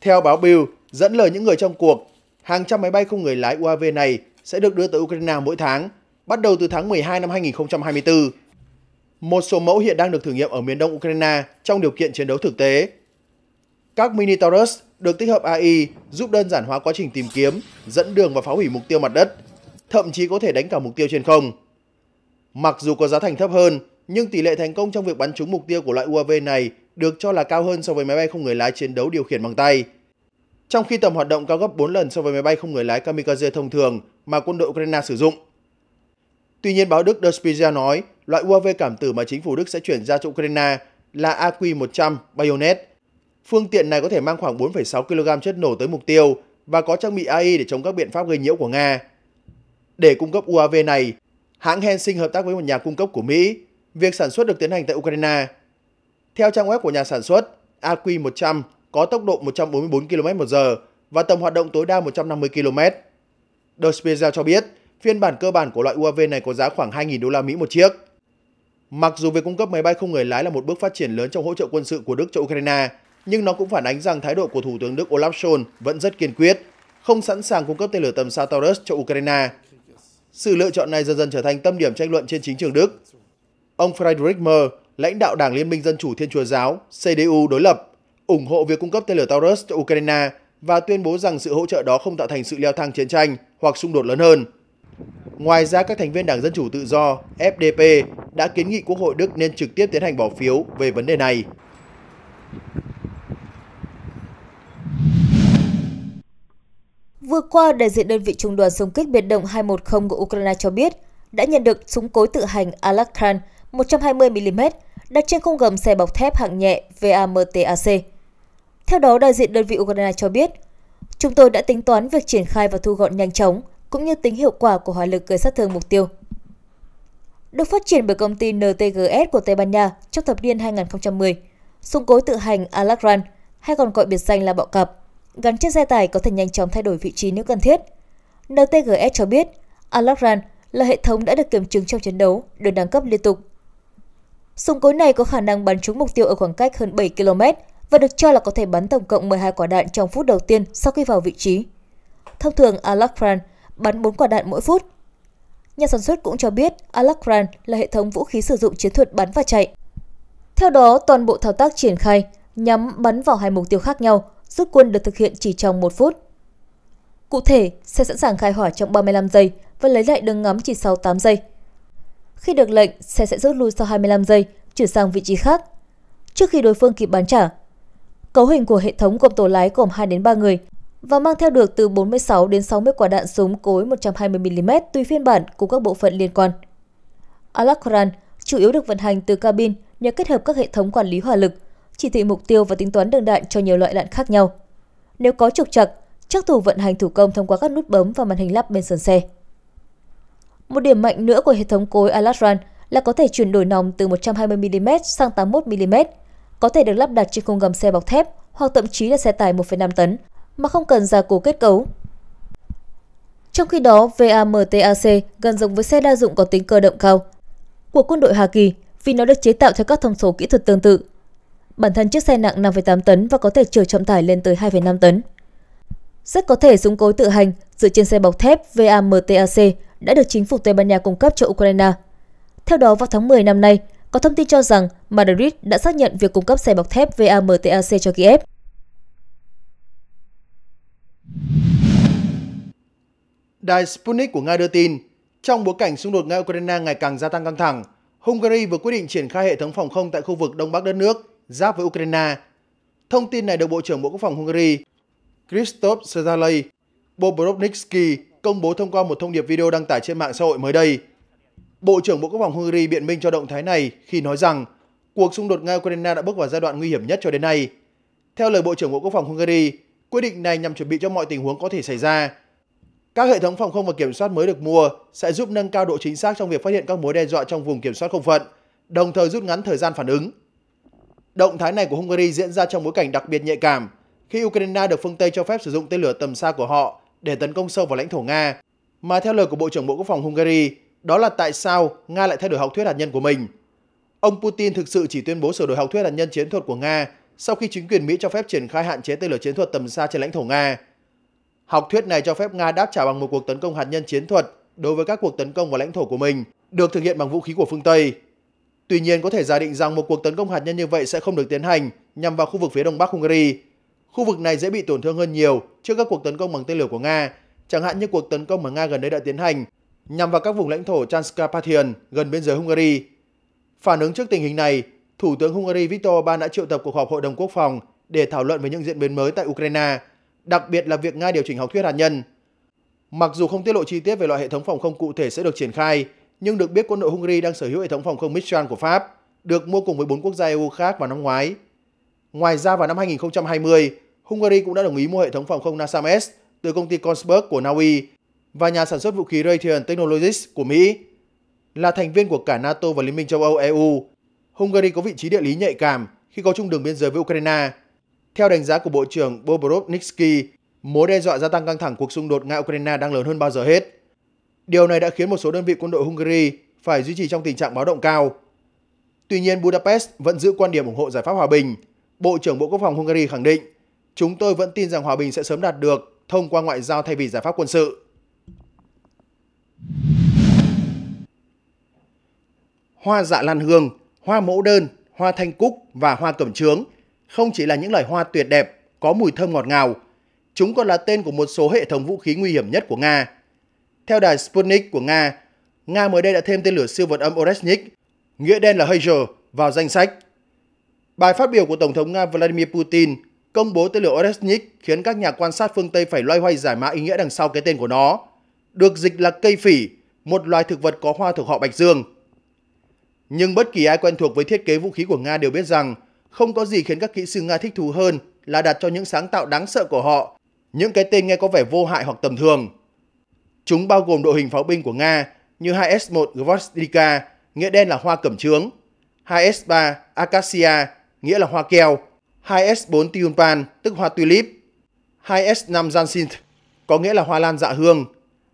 Theo báo Bill, dẫn lời những người trong cuộc, hàng trăm máy bay không người lái UAV này sẽ được đưa tới Ukraine mỗi tháng, bắt đầu từ tháng 12 năm 2024. Một số mẫu hiện đang được thử nghiệm ở miền đông Ukraine trong điều kiện chiến đấu thực tế. Các mini Taurus được tích hợp AI giúp đơn giản hóa quá trình tìm kiếm, dẫn đường và phá hủy mục tiêu mặt đất, thậm chí có thể đánh cả mục tiêu trên không. Mặc dù có giá thành thấp hơn, nhưng tỷ lệ thành công trong việc bắn trúng mục tiêu của loại UAV này được cho là cao hơn so với máy bay không người lái chiến đấu điều khiển bằng tay. Trong khi tầm hoạt động cao gấp 4 lần so với máy bay không người lái kamikaze thông thường mà quân đội Ukraine sử dụng. Tuy nhiên, báo Đức Der Spiegel nói loại UAV cảm tử mà chính phủ Đức sẽ chuyển ra cho Ukraine là AQ-100 Bayonet. Phương tiện này có thể mang khoảng 4,6 kg chất nổ tới mục tiêu và có trang bị AI để chống các biện pháp gây nhiễu của Nga. Để cung cấp UAV này, hãng Hensing hợp tác với một nhà cung cấp của Mỹ việc sản xuất được tiến hành tại Ukraine. Theo trang web của nhà sản xuất, AQ100 có tốc độ 144 km h và tầm hoạt động tối đa 150 km. Der Spiegel cho biết, phiên bản cơ bản của loại UAV này có giá khoảng 2.000 đô la Mỹ một chiếc. Mặc dù việc cung cấp máy bay không người lái là một bước phát triển lớn trong hỗ trợ quân sự của Đức cho Ukraine, nhưng nó cũng phản ánh rằng thái độ của Thủ tướng Đức Olaf Scholz vẫn rất kiên quyết, không sẵn sàng cung cấp tên lửa tầm xa Taurus cho Ukraine. Sự lựa chọn này dần dần trở thành tâm điểm tranh luận trên chính trường Đức Ông Friedrich Mer, lãnh đạo Đảng Liên minh Dân chủ Thiên Chúa giáo CDU đối lập, ủng hộ việc cung cấp tên lửa Taurus cho Ukraine và tuyên bố rằng sự hỗ trợ đó không tạo thành sự leo thang chiến tranh hoặc xung đột lớn hơn. Ngoài ra, các thành viên Đảng Dân Chủ Tự Do FDP đã kiến nghị Quốc hội Đức nên trực tiếp tiến hành bỏ phiếu về vấn đề này. Vừa qua, đại diện đơn vị trung đoàn xung kích biệt động 210 của Ukraine cho biết đã nhận được súng cối tự hành Alak 120mm, đặt trên khung gầm xe bọc thép hạng nhẹ VAMTAC. Theo đó, đại diện đơn vị Ukraine cho biết, chúng tôi đã tính toán việc triển khai và thu gọn nhanh chóng, cũng như tính hiệu quả của hỏa lực gây sát thương mục tiêu. Được phát triển bởi công ty NTGS của Tây Ban Nha trong thập niên 2010, súng cối tự hành Alagran, hay còn gọi biệt danh là bọ cạp, gắn chiếc xe tải có thể nhanh chóng thay đổi vị trí nếu cần thiết. NTGS cho biết, Alagran là hệ thống đã được kiểm chứng trong chiến đấu, được nâng cấp liên tục Súng cối này có khả năng bắn trúng mục tiêu ở khoảng cách hơn 7 km và được cho là có thể bắn tổng cộng 12 quả đạn trong phút đầu tiên sau khi vào vị trí. Thông thường, Alakran bắn 4 quả đạn mỗi phút. Nhà sản xuất cũng cho biết Alakran là hệ thống vũ khí sử dụng chiến thuật bắn và chạy. Theo đó, toàn bộ thao tác triển khai nhắm bắn vào hai mục tiêu khác nhau, rút quân được thực hiện chỉ trong 1 phút. Cụ thể, xe sẵn sàng khai hỏa trong 35 giây và lấy lại đường ngắm chỉ sau 8 giây – khi được lệnh, xe sẽ rút lui sau 25 giây, chuyển sang vị trí khác. Trước khi đối phương kịp bán trả, cấu hình của hệ thống gồm tổ lái gồm 2 đến 3 người và mang theo được từ 46 đến 60 quả đạn súng cối 120mm tùy phiên bản cùng các bộ phận liên quan. Alakran chủ yếu được vận hành từ cabin nhờ kết hợp các hệ thống quản lý hỏa lực, chỉ thị mục tiêu và tính toán đường đạn cho nhiều loại đạn khác nhau. Nếu có trục trặc, chắc thủ vận hành thủ công thông qua các nút bấm và màn hình lắp bên sườn xe. Một điểm mạnh nữa của hệ thống cối Alatran là có thể chuyển đổi nòng từ 120mm sang 81mm, có thể được lắp đặt trên khung gầm xe bọc thép hoặc thậm chí là xe tải 1,5 tấn mà không cần gia cố kết cấu. Trong khi đó, VAMTAC gần giống với xe đa dụng có tính cơ động cao của quân đội Hà Kỳ vì nó được chế tạo theo các thông số kỹ thuật tương tự. Bản thân chiếc xe nặng 5,8 tấn và có thể chở trọng tải lên tới 2,5 tấn. Rất có thể súng cối tự hành dựa trên xe bọc thép VAMTAC đã được chính phủ Tây Ban Nha cung cấp cho Ukraine. Theo đó, vào tháng 10 năm nay, có thông tin cho rằng Madrid đã xác nhận việc cung cấp xe bọc thép VAMTAC cho Kiev. Đài Sputnik của Nga đưa tin, trong bối cảnh xung đột Nga-Ukraine ngày càng gia tăng căng thẳng, Hungary vừa quyết định triển khai hệ thống phòng không tại khu vực đông bắc đất nước, giáp với Ukraine. Thông tin này được Bộ trưởng Bộ Quốc phòng Hungary Krzysztof Szalai Bobrovniksky công bố thông qua một thông điệp video đăng tải trên mạng xã hội mới đây. Bộ trưởng Bộ Quốc phòng Hungary biện minh cho động thái này khi nói rằng cuộc xung đột Nga-Ukraine đã bước vào giai đoạn nguy hiểm nhất cho đến nay. Theo lời Bộ trưởng Bộ Quốc phòng Hungary, quyết định này nhằm chuẩn bị cho mọi tình huống có thể xảy ra. Các hệ thống phòng không và kiểm soát mới được mua sẽ giúp nâng cao độ chính xác trong việc phát hiện các mối đe dọa trong vùng kiểm soát không phận, đồng thời rút ngắn thời gian phản ứng. Động thái này của Hungary diễn ra trong bối cảnh đặc biệt nhạy cảm khi Ukraine được phương Tây cho phép sử dụng tên lửa tầm xa của họ để tấn công sâu vào lãnh thổ Nga, mà theo lời của Bộ trưởng Bộ Quốc phòng Hungary, đó là tại sao Nga lại thay đổi học thuyết hạt nhân của mình. Ông Putin thực sự chỉ tuyên bố sửa đổi học thuyết hạt nhân chiến thuật của Nga sau khi chính quyền Mỹ cho phép triển khai hạn chế tên lửa chiến thuật tầm xa trên lãnh thổ Nga. Học thuyết này cho phép Nga đáp trả bằng một cuộc tấn công hạt nhân chiến thuật đối với các cuộc tấn công vào lãnh thổ của mình được thực hiện bằng vũ khí của phương Tây. Tuy nhiên có thể giả định rằng một cuộc tấn công hạt nhân như vậy sẽ không được tiến hành nhằm vào khu vực phía đông bắc Hungary. Khu vực này dễ bị tổn thương hơn nhiều trước các cuộc tấn công bằng tên lửa của Nga, chẳng hạn như cuộc tấn công mà Nga gần đây đã tiến hành nhằm vào các vùng lãnh thổ Transcarpathian gần biên giới Hungary. Phản ứng trước tình hình này, Thủ tướng Hungary Viktor Orbán đã triệu tập cuộc họp Hội đồng Quốc phòng để thảo luận về những diễn biến mới tại Ukraine, đặc biệt là việc Nga điều chỉnh học thuyết hạt nhân. Mặc dù không tiết lộ chi tiết về loại hệ thống phòng không cụ thể sẽ được triển khai, nhưng được biết quân đội Hungary đang sở hữu hệ thống phòng không Mistral của Pháp, được mua cùng với bốn quốc gia EU khác vào năm ngoái. Ngoài ra vào năm 2020, Hungary cũng đã đồng ý mua hệ thống phòng không NASAMS từ công ty Kongsberg của Na Uy và nhà sản xuất vũ khí Raytheon Technologies của Mỹ. Là thành viên của cả NATO và Liên minh châu Âu EU, Hungary có vị trí địa lý nhạy cảm khi có chung đường biên giới với Ukraine. Theo đánh giá của Bộ trưởng Boborovniksky, mối đe dọa gia tăng căng thẳng cuộc xung đột Nga-Ukraine đang lớn hơn bao giờ hết. Điều này đã khiến một số đơn vị quân đội Hungary phải duy trì trong tình trạng báo động cao. Tuy nhiên, Budapest vẫn giữ quan điểm ủng hộ giải pháp hòa bình. Bộ trưởng Bộ Quốc phòng Hungary khẳng định chúng tôi vẫn tin rằng hòa bình sẽ sớm đạt được thông qua ngoại giao thay vì giải pháp quân sự. Hoa dạ lan hương, hoa mẫu đơn, hoa thanh cúc và hoa cẩm trướng không chỉ là những loài hoa tuyệt đẹp, có mùi thơm ngọt ngào, chúng còn là tên của một số hệ thống vũ khí nguy hiểm nhất của Nga. Theo đài Sputnik của Nga, Nga mới đây đã thêm tên lửa siêu vật âm Oresnik, nghĩa đen là Hager, vào danh sách. Bài phát biểu của Tổng thống Nga Vladimir Putin Công bố tên lửa Oresnik khiến các nhà quan sát phương Tây phải loay hoay giải mã ý nghĩa đằng sau cái tên của nó. Được dịch là cây phỉ, một loài thực vật có hoa thuộc họ Bạch Dương. Nhưng bất kỳ ai quen thuộc với thiết kế vũ khí của Nga đều biết rằng không có gì khiến các kỹ sư Nga thích thú hơn là đặt cho những sáng tạo đáng sợ của họ, những cái tên nghe có vẻ vô hại hoặc tầm thường. Chúng bao gồm đội hình pháo binh của Nga như 2S1 Gvozdika, nghĩa đen là hoa cẩm trướng, 2S3 Acacia, nghĩa là hoa keo, 2S4 Tulpan tức hoa tulip, 2S5 Jacinth có nghĩa là hoa lan dạ hương,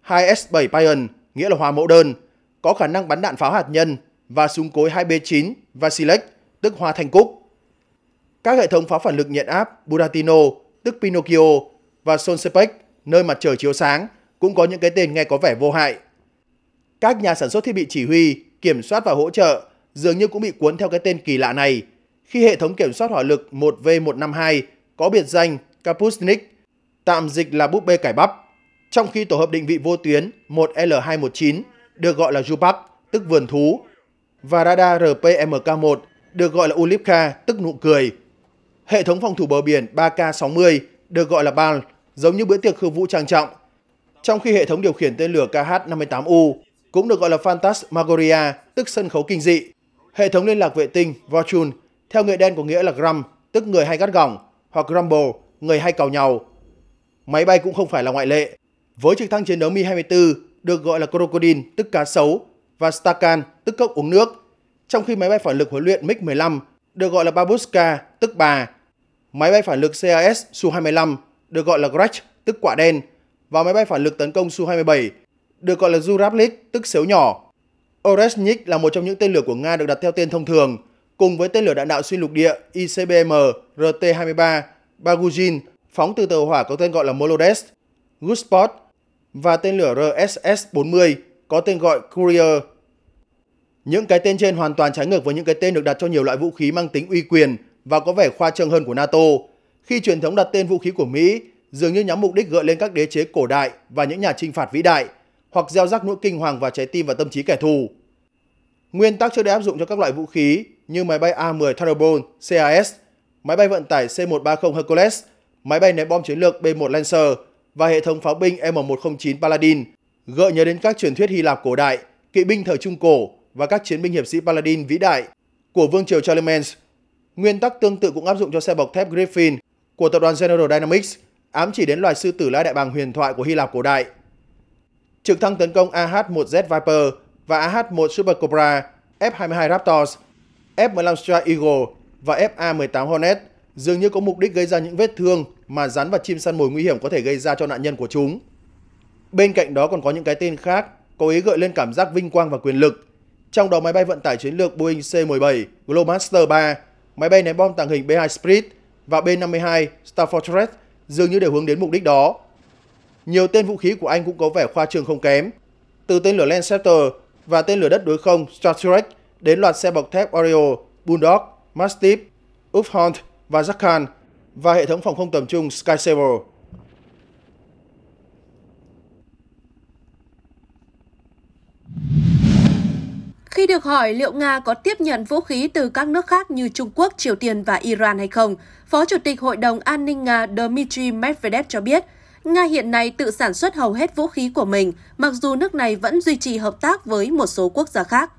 2S7 Pion nghĩa là hoa mẫu đơn, có khả năng bắn đạn pháo hạt nhân và súng cối 2B9 Vasilek tức hoa thanh cúc. Các hệ thống pháo phản lực nhiệt áp Buratino tức Pinocchio và Solsepec nơi mặt trời chiếu sáng cũng có những cái tên nghe có vẻ vô hại. Các nhà sản xuất thiết bị chỉ huy, kiểm soát và hỗ trợ dường như cũng bị cuốn theo cái tên kỳ lạ này khi hệ thống kiểm soát hỏa lực 1V152 có biệt danh Kapusnik, tạm dịch là búp bê cải bắp, trong khi tổ hợp định vị vô tuyến 1L219 được gọi là Jupak, tức vườn thú, và radar RPMK1 được gọi là Ulipka, tức nụ cười. Hệ thống phòng thủ bờ biển 3K60 được gọi là BAL, giống như bữa tiệc khư vũ trang trọng. Trong khi hệ thống điều khiển tên lửa KH-58U cũng được gọi là Phantasmagoria, tức sân khấu kinh dị. Hệ thống liên lạc vệ tinh Vochun theo nghĩa đen của nghĩa là grum, tức người hay gắt gỏng, hoặc grumble, người hay cào nhau. Máy bay cũng không phải là ngoại lệ. Với trực thăng chiến đấu Mi-24 được gọi là Crocodile, tức cá sấu, và Stakan, tức cốc uống nước, trong khi máy bay phản lực huấn luyện MiG-15 được gọi là Babushka, tức bà, máy bay phản lực CAS Su-25 được gọi là Grach, tức quả đen, và máy bay phản lực tấn công Su-27 được gọi là Zurablik, tức xếu nhỏ. Oreshnik là một trong những tên lửa của Nga được đặt theo tên thông thường, cùng với tên lửa đạn đạo xuyên lục địa ICBM RT-23 Bagujin phóng từ tàu hỏa có tên gọi là Molodes, Gusport và tên lửa RSS-40 có tên gọi Courier. Những cái tên trên hoàn toàn trái ngược với những cái tên được đặt cho nhiều loại vũ khí mang tính uy quyền và có vẻ khoa trương hơn của NATO, khi truyền thống đặt tên vũ khí của Mỹ dường như nhắm mục đích gợi lên các đế chế cổ đại và những nhà trinh phạt vĩ đại, hoặc gieo rắc nỗi kinh hoàng và trái tim và tâm trí kẻ thù. Nguyên tắc chưa được áp dụng cho các loại vũ khí như máy bay A-10 Thunderbolt CAS, máy bay vận tải C-130 Hercules, máy bay ném bom chiến lược B-1 Lancer và hệ thống pháo binh M109 Paladin, gợi nhớ đến các truyền thuyết Hy Lạp cổ đại, kỵ binh thời Trung Cổ và các chiến binh hiệp sĩ Paladin vĩ đại của vương triều Charlemagne. Nguyên tắc tương tự cũng áp dụng cho xe bọc thép Griffin của tập đoàn General Dynamics, ám chỉ đến loài sư tử lai đại bàng huyền thoại của Hy Lạp cổ đại. Trực thăng tấn công AH-1Z Viper và AH-1 Super Cobra, F-22 Raptors – F-15 Strike Eagle và FA-18 Hornet dường như có mục đích gây ra những vết thương mà rắn và chim săn mồi nguy hiểm có thể gây ra cho nạn nhân của chúng. Bên cạnh đó còn có những cái tên khác có ý gợi lên cảm giác vinh quang và quyền lực, trong đó máy bay vận tải chiến lược Boeing C-17 Globemaster 3, máy bay ném bom tàng hình B-2 Spirit và B-52 Star Fortress dường như đều hướng đến mục đích đó. Nhiều tên vũ khí của Anh cũng có vẻ khoa trương không kém, từ tên lửa Lancaster và tên lửa đất đối không Star Trek đến loạt xe bọc thép Oreo, Bulldog, Mastiff, Uphont và Jackal và hệ thống phòng không tầm trung Skysaber. Khi được hỏi liệu Nga có tiếp nhận vũ khí từ các nước khác như Trung Quốc, Triều Tiên và Iran hay không, Phó Chủ tịch Hội đồng An ninh Nga Dmitry Medvedev cho biết, Nga hiện nay tự sản xuất hầu hết vũ khí của mình, mặc dù nước này vẫn duy trì hợp tác với một số quốc gia khác.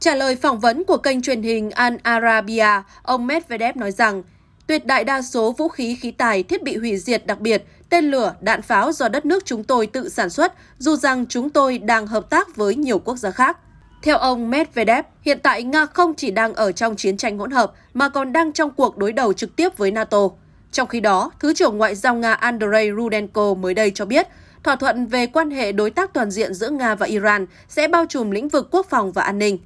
Trả lời phỏng vấn của kênh truyền hình Al Arabia, ông Medvedev nói rằng tuyệt đại đa số vũ khí khí tài, thiết bị hủy diệt đặc biệt, tên lửa, đạn pháo do đất nước chúng tôi tự sản xuất, dù rằng chúng tôi đang hợp tác với nhiều quốc gia khác. Theo ông Medvedev, hiện tại Nga không chỉ đang ở trong chiến tranh hỗn hợp mà còn đang trong cuộc đối đầu trực tiếp với NATO. Trong khi đó, Thứ trưởng Ngoại giao Nga Andrei Rudenko mới đây cho biết, thỏa thuận về quan hệ đối tác toàn diện giữa Nga và Iran sẽ bao trùm lĩnh vực quốc phòng và an ninh.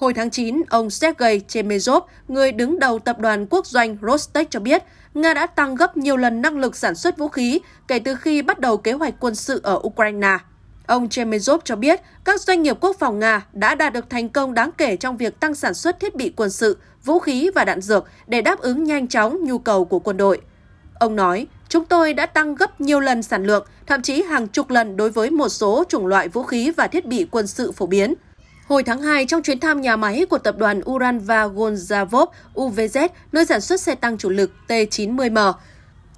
Hồi tháng 9, ông Sergei Chemezov, người đứng đầu tập đoàn quốc doanh Rostec cho biết, Nga đã tăng gấp nhiều lần năng lực sản xuất vũ khí kể từ khi bắt đầu kế hoạch quân sự ở Ukraine. Ông Chemezov cho biết các doanh nghiệp quốc phòng Nga đã đạt được thành công đáng kể trong việc tăng sản xuất thiết bị quân sự, vũ khí và đạn dược để đáp ứng nhanh chóng nhu cầu của quân đội. Ông nói, chúng tôi đã tăng gấp nhiều lần sản lượng, thậm chí hàng chục lần đối với một số chủng loại vũ khí và thiết bị quân sự phổ biến – Hồi tháng 2, trong chuyến thăm nhà máy của tập đoàn Uranva Golzavov UVZ, nơi sản xuất xe tăng chủ lực T-90M,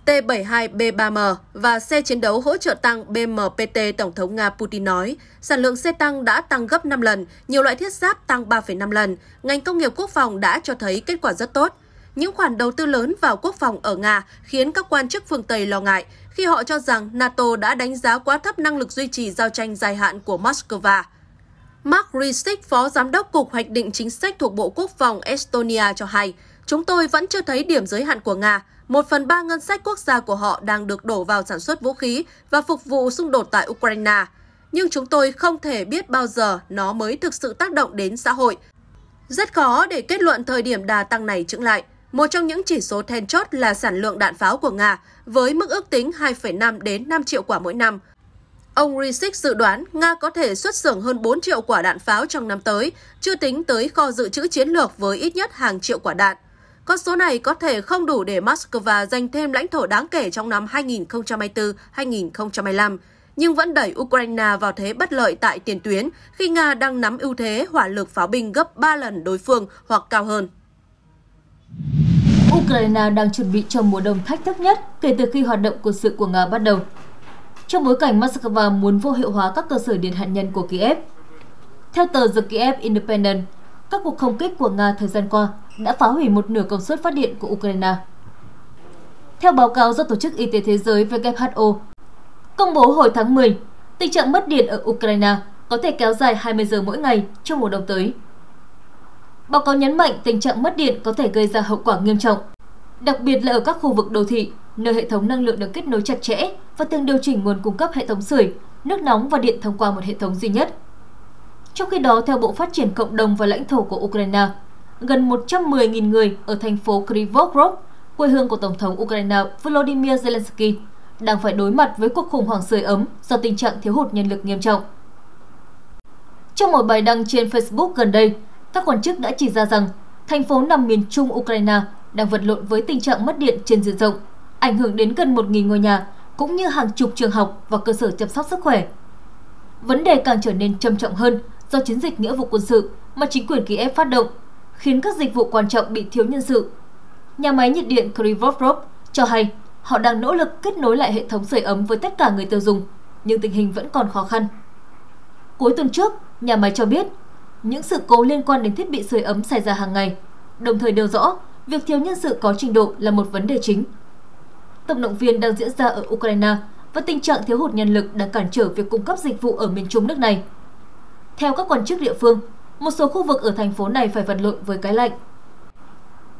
T-72B3M và xe chiến đấu hỗ trợ tăng BMPT Tổng thống Nga Putin nói, sản lượng xe tăng đã tăng gấp 5 lần, nhiều loại thiết giáp tăng 3,5 lần, ngành công nghiệp quốc phòng đã cho thấy kết quả rất tốt. Những khoản đầu tư lớn vào quốc phòng ở Nga khiến các quan chức phương Tây lo ngại khi họ cho rằng NATO đã đánh giá quá thấp năng lực duy trì giao tranh dài hạn của Moscow. Mark Risik, Phó Giám đốc Cục Hoạch định Chính sách thuộc Bộ Quốc phòng Estonia cho hay, chúng tôi vẫn chưa thấy điểm giới hạn của Nga. Một phần ba ngân sách quốc gia của họ đang được đổ vào sản xuất vũ khí và phục vụ xung đột tại Ukraine. Nhưng chúng tôi không thể biết bao giờ nó mới thực sự tác động đến xã hội. Rất khó để kết luận thời điểm đà tăng này chững lại. Một trong những chỉ số then chốt là sản lượng đạn pháo của Nga với mức ước tính 2,5 đến 5 triệu quả mỗi năm – Ông Risik dự đoán Nga có thể xuất xưởng hơn 4 triệu quả đạn pháo trong năm tới, chưa tính tới kho dự trữ chiến lược với ít nhất hàng triệu quả đạn. Con số này có thể không đủ để Moscow giành thêm lãnh thổ đáng kể trong năm 2024-2025, nhưng vẫn đẩy Ukraine vào thế bất lợi tại tiền tuyến khi Nga đang nắm ưu thế hỏa lực pháo binh gấp 3 lần đối phương hoặc cao hơn. Ukraine đang chuẩn bị cho mùa đông thách thức nhất kể từ khi hoạt động quân sự của Nga bắt đầu trong bối cảnh Moscow muốn vô hiệu hóa các cơ sở điện hạt nhân của Kiev. Theo tờ The Kiev Independent, các cuộc không kích của Nga thời gian qua đã phá hủy một nửa công suất phát điện của Ukraine. Theo báo cáo do Tổ chức Y tế Thế giới WHO công bố hồi tháng 10, tình trạng mất điện ở Ukraine có thể kéo dài 20 giờ mỗi ngày trong mùa đông tới. Báo cáo nhấn mạnh tình trạng mất điện có thể gây ra hậu quả nghiêm trọng, đặc biệt là ở các khu vực đô thị nơi hệ thống năng lượng được kết nối chặt chẽ và từng điều chỉnh nguồn cung cấp hệ thống sưởi, nước nóng và điện thông qua một hệ thống duy nhất. Trong khi đó, theo Bộ Phát triển Cộng đồng và Lãnh thổ của Ukraine, gần 110.000 người ở thành phố Krivogrod, quê hương của Tổng thống Ukraine Volodymyr Zelensky, đang phải đối mặt với cuộc khủng hoảng sưởi ấm do tình trạng thiếu hụt nhân lực nghiêm trọng. Trong một bài đăng trên Facebook gần đây, các quan chức đã chỉ ra rằng thành phố nằm miền trung Ukraine đang vật lộn với tình trạng mất điện trên diện rộng ảnh hưởng đến gần 1.000 ngôi nhà, cũng như hàng chục trường học và cơ sở chăm sóc sức khỏe. Vấn đề càng trở nên trầm trọng hơn do chiến dịch nghĩa vụ quân sự mà chính quyền Kiev phát động, khiến các dịch vụ quan trọng bị thiếu nhân sự. Nhà máy nhiệt điện Krivovrov cho hay họ đang nỗ lực kết nối lại hệ thống sưởi ấm với tất cả người tiêu dùng, nhưng tình hình vẫn còn khó khăn. Cuối tuần trước, nhà máy cho biết những sự cố liên quan đến thiết bị sưởi ấm xảy ra hàng ngày, đồng thời đều rõ việc thiếu nhân sự có trình độ là một vấn đề chính tổng động viên đang diễn ra ở Ukraine và tình trạng thiếu hụt nhân lực đã cản trở việc cung cấp dịch vụ ở miền trung nước này. Theo các quan chức địa phương, một số khu vực ở thành phố này phải vật lộn với cái lạnh.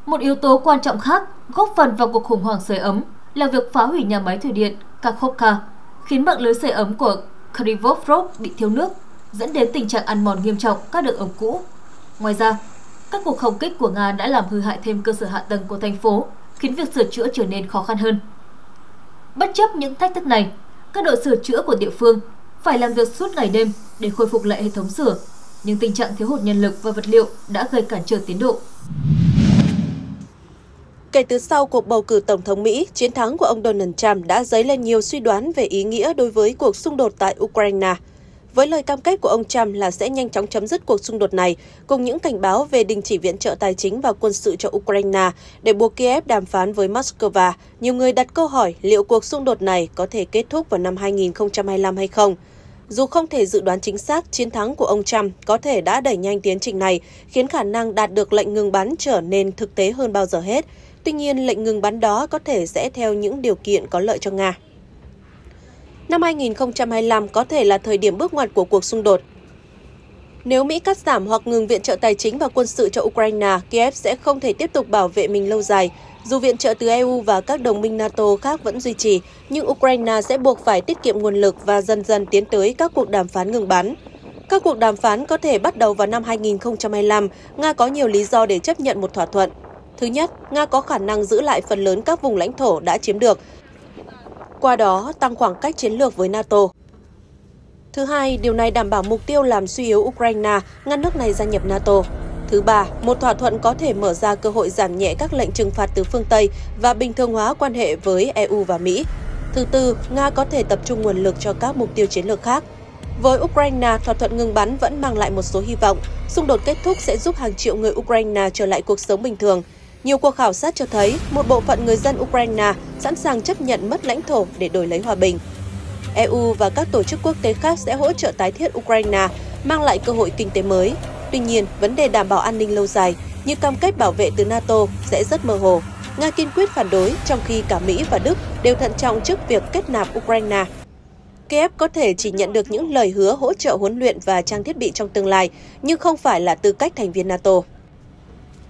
Một yếu tố quan trọng khác góp phần vào cuộc khủng hoảng sưởi ấm là việc phá hủy nhà máy thủy điện Kakhovka, khiến mạng lưới sưởi ấm của Krivovrov bị thiếu nước, dẫn đến tình trạng ăn mòn nghiêm trọng các đường ống cũ. Ngoài ra, các cuộc không kích của Nga đã làm hư hại thêm cơ sở hạ tầng của thành phố, khiến việc sửa chữa trở nên khó khăn hơn. Bất chấp những thách thức này, các đội sửa chữa của địa phương phải làm việc suốt ngày đêm để khôi phục lại hệ thống sửa, nhưng tình trạng thiếu hụt nhân lực và vật liệu đã gây cản trở tiến độ. Kể từ sau cuộc bầu cử Tổng thống Mỹ, chiến thắng của ông Donald Trump đã dấy lên nhiều suy đoán về ý nghĩa đối với cuộc xung đột tại Ukraine – với lời cam kết của ông Trump là sẽ nhanh chóng chấm dứt cuộc xung đột này, cùng những cảnh báo về đình chỉ viện trợ tài chính và quân sự cho Ukraine để buộc Kiev đàm phán với Moscow. Nhiều người đặt câu hỏi liệu cuộc xung đột này có thể kết thúc vào năm 2025 hay không. Dù không thể dự đoán chính xác, chiến thắng của ông Trump có thể đã đẩy nhanh tiến trình này, khiến khả năng đạt được lệnh ngừng bắn trở nên thực tế hơn bao giờ hết. Tuy nhiên, lệnh ngừng bắn đó có thể sẽ theo những điều kiện có lợi cho Nga năm 2025 có thể là thời điểm bước ngoặt của cuộc xung đột. Nếu Mỹ cắt giảm hoặc ngừng viện trợ tài chính và quân sự cho Ukraine, Kiev sẽ không thể tiếp tục bảo vệ mình lâu dài. Dù viện trợ từ EU và các đồng minh NATO khác vẫn duy trì, nhưng Ukraine sẽ buộc phải tiết kiệm nguồn lực và dần dần tiến tới các cuộc đàm phán ngừng bắn. Các cuộc đàm phán có thể bắt đầu vào năm 2025, Nga có nhiều lý do để chấp nhận một thỏa thuận. Thứ nhất, Nga có khả năng giữ lại phần lớn các vùng lãnh thổ đã chiếm được, qua đó tăng khoảng cách chiến lược với NATO. Thứ hai, điều này đảm bảo mục tiêu làm suy yếu Ukraine, ngăn nước này gia nhập NATO. Thứ ba, một thỏa thuận có thể mở ra cơ hội giảm nhẹ các lệnh trừng phạt từ phương Tây và bình thường hóa quan hệ với EU và Mỹ. Thứ tư, Nga có thể tập trung nguồn lực cho các mục tiêu chiến lược khác. Với Ukraine, thỏa thuận ngừng bắn vẫn mang lại một số hy vọng. Xung đột kết thúc sẽ giúp hàng triệu người Ukraine trở lại cuộc sống bình thường. Nhiều cuộc khảo sát cho thấy một bộ phận người dân Ukraine sẵn sàng chấp nhận mất lãnh thổ để đổi lấy hòa bình. EU và các tổ chức quốc tế khác sẽ hỗ trợ tái thiết Ukraine, mang lại cơ hội kinh tế mới. Tuy nhiên, vấn đề đảm bảo an ninh lâu dài như cam kết bảo vệ từ NATO sẽ rất mơ hồ. Nga kiên quyết phản đối, trong khi cả Mỹ và Đức đều thận trọng trước việc kết nạp Ukraine. Kiev có thể chỉ nhận được những lời hứa hỗ trợ huấn luyện và trang thiết bị trong tương lai, nhưng không phải là tư cách thành viên NATO.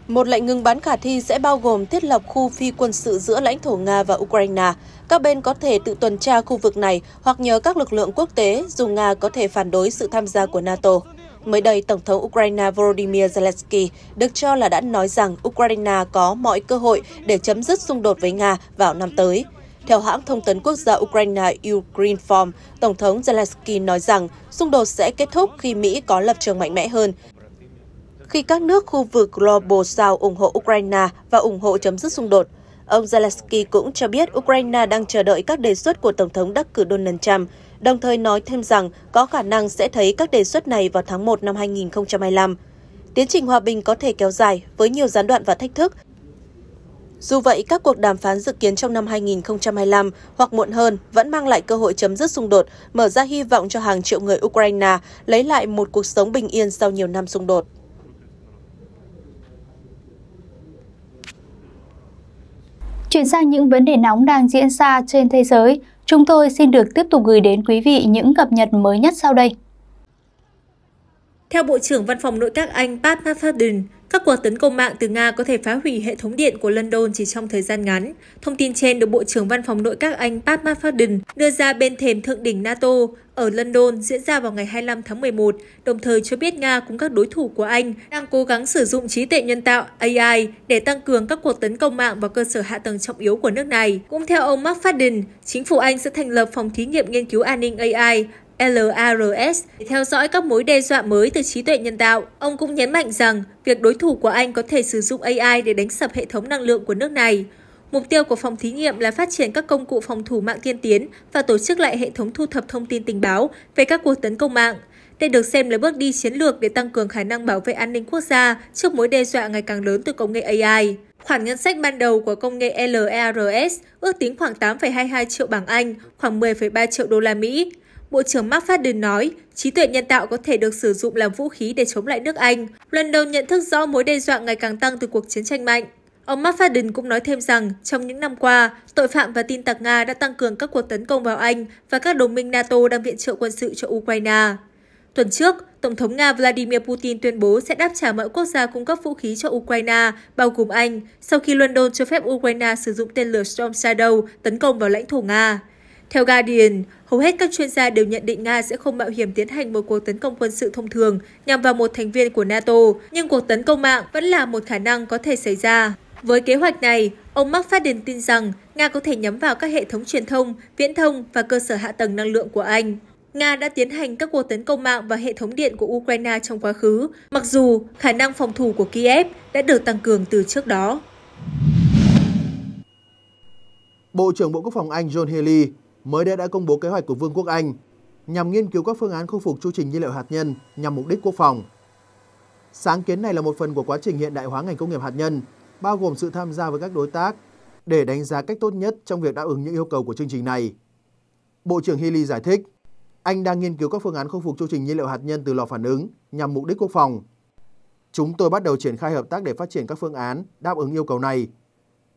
Một lệnh ngừng bắn khả thi sẽ bao gồm thiết lập khu phi quân sự giữa lãnh thổ Nga và Ukraine. Các bên có thể tự tuần tra khu vực này hoặc nhờ các lực lượng quốc tế dù Nga có thể phản đối sự tham gia của NATO. Mới đây, Tổng thống Ukraine Volodymyr Zelensky được cho là đã nói rằng Ukraine có mọi cơ hội để chấm dứt xung đột với Nga vào năm tới. Theo hãng thông tấn quốc gia Ukraine Ukrinform, Tổng thống Zelensky nói rằng xung đột sẽ kết thúc khi Mỹ có lập trường mạnh mẽ hơn, khi các nước khu vực Global South ủng hộ Ukraine và ủng hộ chấm dứt xung đột. Ông Zelensky cũng cho biết Ukraine đang chờ đợi các đề xuất của Tổng thống đắc cử Donald Trump, đồng thời nói thêm rằng có khả năng sẽ thấy các đề xuất này vào tháng 1 năm 2025. Tiến trình hòa bình có thể kéo dài với nhiều gián đoạn và thách thức. Dù vậy, các cuộc đàm phán dự kiến trong năm 2025 hoặc muộn hơn vẫn mang lại cơ hội chấm dứt xung đột, mở ra hy vọng cho hàng triệu người Ukraine lấy lại một cuộc sống bình yên sau nhiều năm xung đột. Chuyển sang những vấn đề nóng đang diễn ra trên thế giới, chúng tôi xin được tiếp tục gửi đến quý vị những cập nhật mới nhất sau đây. Theo Bộ trưởng Văn phòng Nội các Anh Pat Mafadden, các cuộc tấn công mạng từ Nga có thể phá hủy hệ thống điện của London chỉ trong thời gian ngắn. Thông tin trên được Bộ trưởng Văn phòng Nội các Anh Pat Mafadden đưa ra bên thềm thượng đỉnh NATO ở London diễn ra vào ngày 25 tháng 11, đồng thời cho biết Nga cùng các đối thủ của Anh đang cố gắng sử dụng trí tuệ nhân tạo AI để tăng cường các cuộc tấn công mạng vào cơ sở hạ tầng trọng yếu của nước này. Cũng theo ông Mark Fadden, chính phủ Anh sẽ thành lập phòng thí nghiệm nghiên cứu an ninh AI LARS để theo dõi các mối đe dọa mới từ trí tuệ nhân tạo. Ông cũng nhấn mạnh rằng việc đối thủ của Anh có thể sử dụng AI để đánh sập hệ thống năng lượng của nước này. Mục tiêu của phòng thí nghiệm là phát triển các công cụ phòng thủ mạng tiên tiến và tổ chức lại hệ thống thu thập thông tin tình báo về các cuộc tấn công mạng. Đây được xem là bước đi chiến lược để tăng cường khả năng bảo vệ an ninh quốc gia trước mối đe dọa ngày càng lớn từ công nghệ AI. Khoản ngân sách ban đầu của công nghệ LARS ước tính khoảng 8,22 triệu bảng Anh, khoảng 10,3 triệu đô la Mỹ. Bộ trưởng Mark Faden nói, trí tuệ nhân tạo có thể được sử dụng làm vũ khí để chống lại nước Anh. London nhận thức rõ mối đe dọa ngày càng tăng từ cuộc chiến tranh mạnh. Ông Mark Faden cũng nói thêm rằng, trong những năm qua, tội phạm và tin tặc Nga đã tăng cường các cuộc tấn công vào Anh và các đồng minh NATO đang viện trợ quân sự cho Ukraine. Tuần trước, Tổng thống Nga Vladimir Putin tuyên bố sẽ đáp trả mọi quốc gia cung cấp vũ khí cho Ukraine, bao gồm Anh, sau khi London cho phép Ukraine sử dụng tên lửa Storm Shadow tấn công vào lãnh thổ Nga. Theo Guardian, hầu hết các chuyên gia đều nhận định Nga sẽ không mạo hiểm tiến hành một cuộc tấn công quân sự thông thường nhằm vào một thành viên của NATO, nhưng cuộc tấn công mạng vẫn là một khả năng có thể xảy ra. Với kế hoạch này, ông Mark Fadden tin rằng Nga có thể nhắm vào các hệ thống truyền thông, viễn thông và cơ sở hạ tầng năng lượng của Anh. Nga đã tiến hành các cuộc tấn công mạng và hệ thống điện của Ukraine trong quá khứ, mặc dù khả năng phòng thủ của Kiev đã được tăng cường từ trước đó. Bộ trưởng Bộ Quốc phòng Anh John Healey mới đây đã công bố kế hoạch của Vương quốc Anh nhằm nghiên cứu các phương án khôi phục chương trình nhiên liệu hạt nhân nhằm mục đích quốc phòng. Sáng kiến này là một phần của quá trình hiện đại hóa ngành công nghiệp hạt nhân, bao gồm sự tham gia với các đối tác để đánh giá cách tốt nhất trong việc đáp ứng những yêu cầu của chương trình này. Bộ trưởng Healy giải thích, Anh đang nghiên cứu các phương án khôi phục chương trình nhiên liệu hạt nhân từ lò phản ứng nhằm mục đích quốc phòng. Chúng tôi bắt đầu triển khai hợp tác để phát triển các phương án đáp ứng yêu cầu này.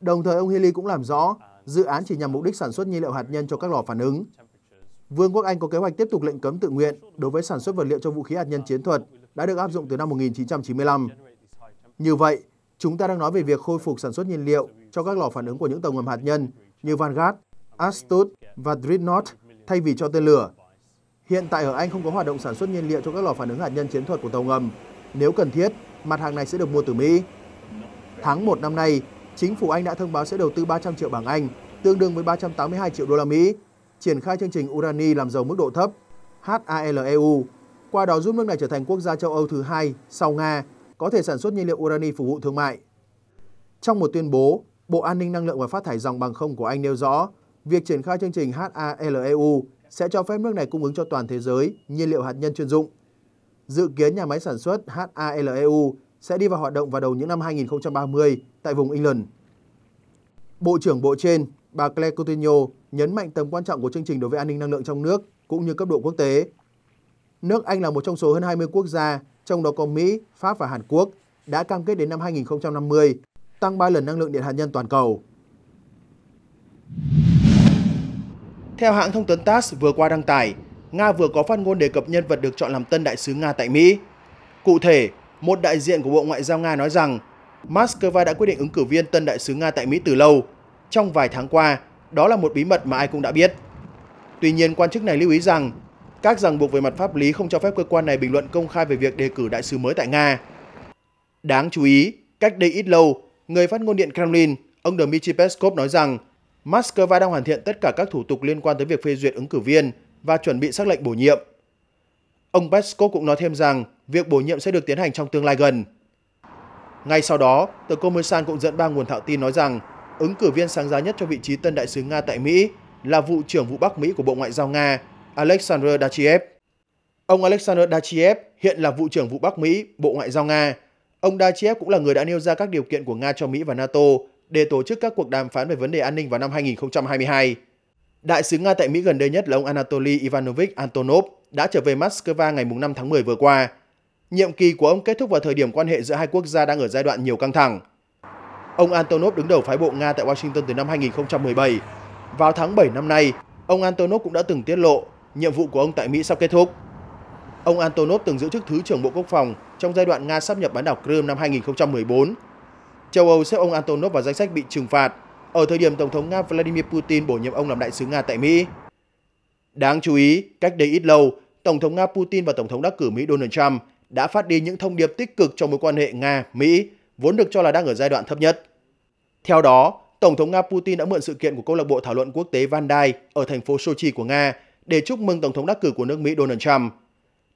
Đồng thời ông Healy cũng làm rõ dự án chỉ nhằm mục đích sản xuất nhiên liệu hạt nhân cho các lò phản ứng. Vương quốc Anh có kế hoạch tiếp tục lệnh cấm tự nguyện đối với sản xuất vật liệu cho vũ khí hạt nhân chiến thuật đã được áp dụng từ năm 1995. Như vậy, chúng ta đang nói về việc khôi phục sản xuất nhiên liệu cho các lò phản ứng của những tàu ngầm hạt nhân như Vanguard, Astut và Dreadnought thay vì cho tên lửa. Hiện tại ở Anh không có hoạt động sản xuất nhiên liệu cho các lò phản ứng hạt nhân chiến thuật của tàu ngầm. Nếu cần thiết, mặt hàng này sẽ được mua từ Mỹ. Tháng 1 năm nay, chính phủ Anh đã thông báo sẽ đầu tư 300 triệu bảng Anh, tương đương với 382 triệu đô la Mỹ, triển khai chương trình urani làm giàu mức độ thấp HALEU, qua đó giúp nước này trở thành quốc gia châu Âu thứ hai sau Nga có thể sản xuất nhiên liệu urani phục vụ thương mại. Trong một tuyên bố, Bộ An ninh Năng lượng và Phát thải dòng bằng không của Anh nêu rõ, việc triển khai chương trình HALEU sẽ cho phép nước này cung ứng cho toàn thế giới nhiên liệu hạt nhân chuyên dụng. Dự kiến nhà máy sản xuất HALEU sẽ đi vào hoạt động vào đầu những năm 2030 tại vùng England. Bộ trưởng Bộ trên, bà Claire Coutinho nhấn mạnh tầm quan trọng của chương trình đối với an ninh năng lượng trong nước cũng như cấp độ quốc tế. Nước Anh là một trong số hơn 20 quốc gia, trong đó có Mỹ, Pháp và Hàn Quốc, đã cam kết đến năm 2050 tăng 3 lần năng lượng điện hạt nhân toàn cầu. Theo hãng thông tấn TASS vừa qua đăng tải, Nga vừa có phát ngôn đề cập nhân vật được chọn làm tân đại sứ Nga tại Mỹ. Cụ thể, một đại diện của Bộ Ngoại giao Nga nói rằng Moscow đã quyết định ứng cử viên tân đại sứ Nga tại Mỹ từ lâu. Trong vài tháng qua, đó là một bí mật mà ai cũng đã biết. Tuy nhiên, quan chức này lưu ý rằng các ràng buộc về mặt pháp lý không cho phép cơ quan này bình luận công khai về việc đề cử đại sứ mới tại Nga. Đáng chú ý, cách đây ít lâu, người phát ngôn điện Kremlin, ông Dmitry Peskov nói rằng Moscow đang hoàn thiện tất cả các thủ tục liên quan tới việc phê duyệt ứng cử viên và chuẩn bị xác lệnh bổ nhiệm. Ông Peskov cũng nói thêm rằng việc bổ nhiệm sẽ được tiến hành trong tương lai gần. Ngay sau đó, tờ Kommersant cũng dẫn ba nguồn thạo tin nói rằng ứng cử viên sáng giá nhất cho vị trí tân đại sứ Nga tại Mỹ là vụ trưởng vụ Bắc Mỹ của Bộ Ngoại giao Nga, Alexander Dachiev. Ông Alexander Dachiev hiện là vụ trưởng vụ Bắc Mỹ, Bộ Ngoại giao Nga. Ông Dachiev cũng là người đã nêu ra các điều kiện của Nga cho Mỹ và NATO để tổ chức các cuộc đàm phán về vấn đề an ninh vào năm 2022. Đại sứ Nga tại Mỹ gần đây nhất là ông Anatoly Ivanovich Antonov đã trở về Moscow ngày 5 tháng 10 vừa qua. Nhiệm kỳ của ông kết thúc vào thời điểm quan hệ giữa hai quốc gia đang ở giai đoạn nhiều căng thẳng. Ông Antonov đứng đầu phái bộ Nga tại Washington từ năm 2017. Vào tháng 7 năm nay, ông Antonov cũng đã từng tiết lộ nhiệm vụ của ông tại Mỹ sắp kết thúc. Ông Antonov từng giữ chức Thứ trưởng Bộ Quốc phòng trong giai đoạn Nga sắp nhập bán đảo Crimea năm 2014. Châu Âu xếp ông Antonov vào danh sách bị trừng phạt ở thời điểm Tổng thống Nga Vladimir Putin bổ nhiệm ông làm đại sứ Nga tại Mỹ. Đáng chú ý, cách đây ít lâu, Tổng thống Nga Putin và Tổng thống đắc cử Mỹ Donald Trump đã phát đi những thông điệp tích cực trong mối quan hệ Nga-Mỹ, vốn được cho là đang ở giai đoạn thấp nhất. Theo đó, Tổng thống Nga Putin đã mượn sự kiện của câu lạc bộ thảo luận quốc tế Vandai ở thành phố Sochi của Nga để chúc mừng Tổng thống đắc cử của nước Mỹ Donald Trump.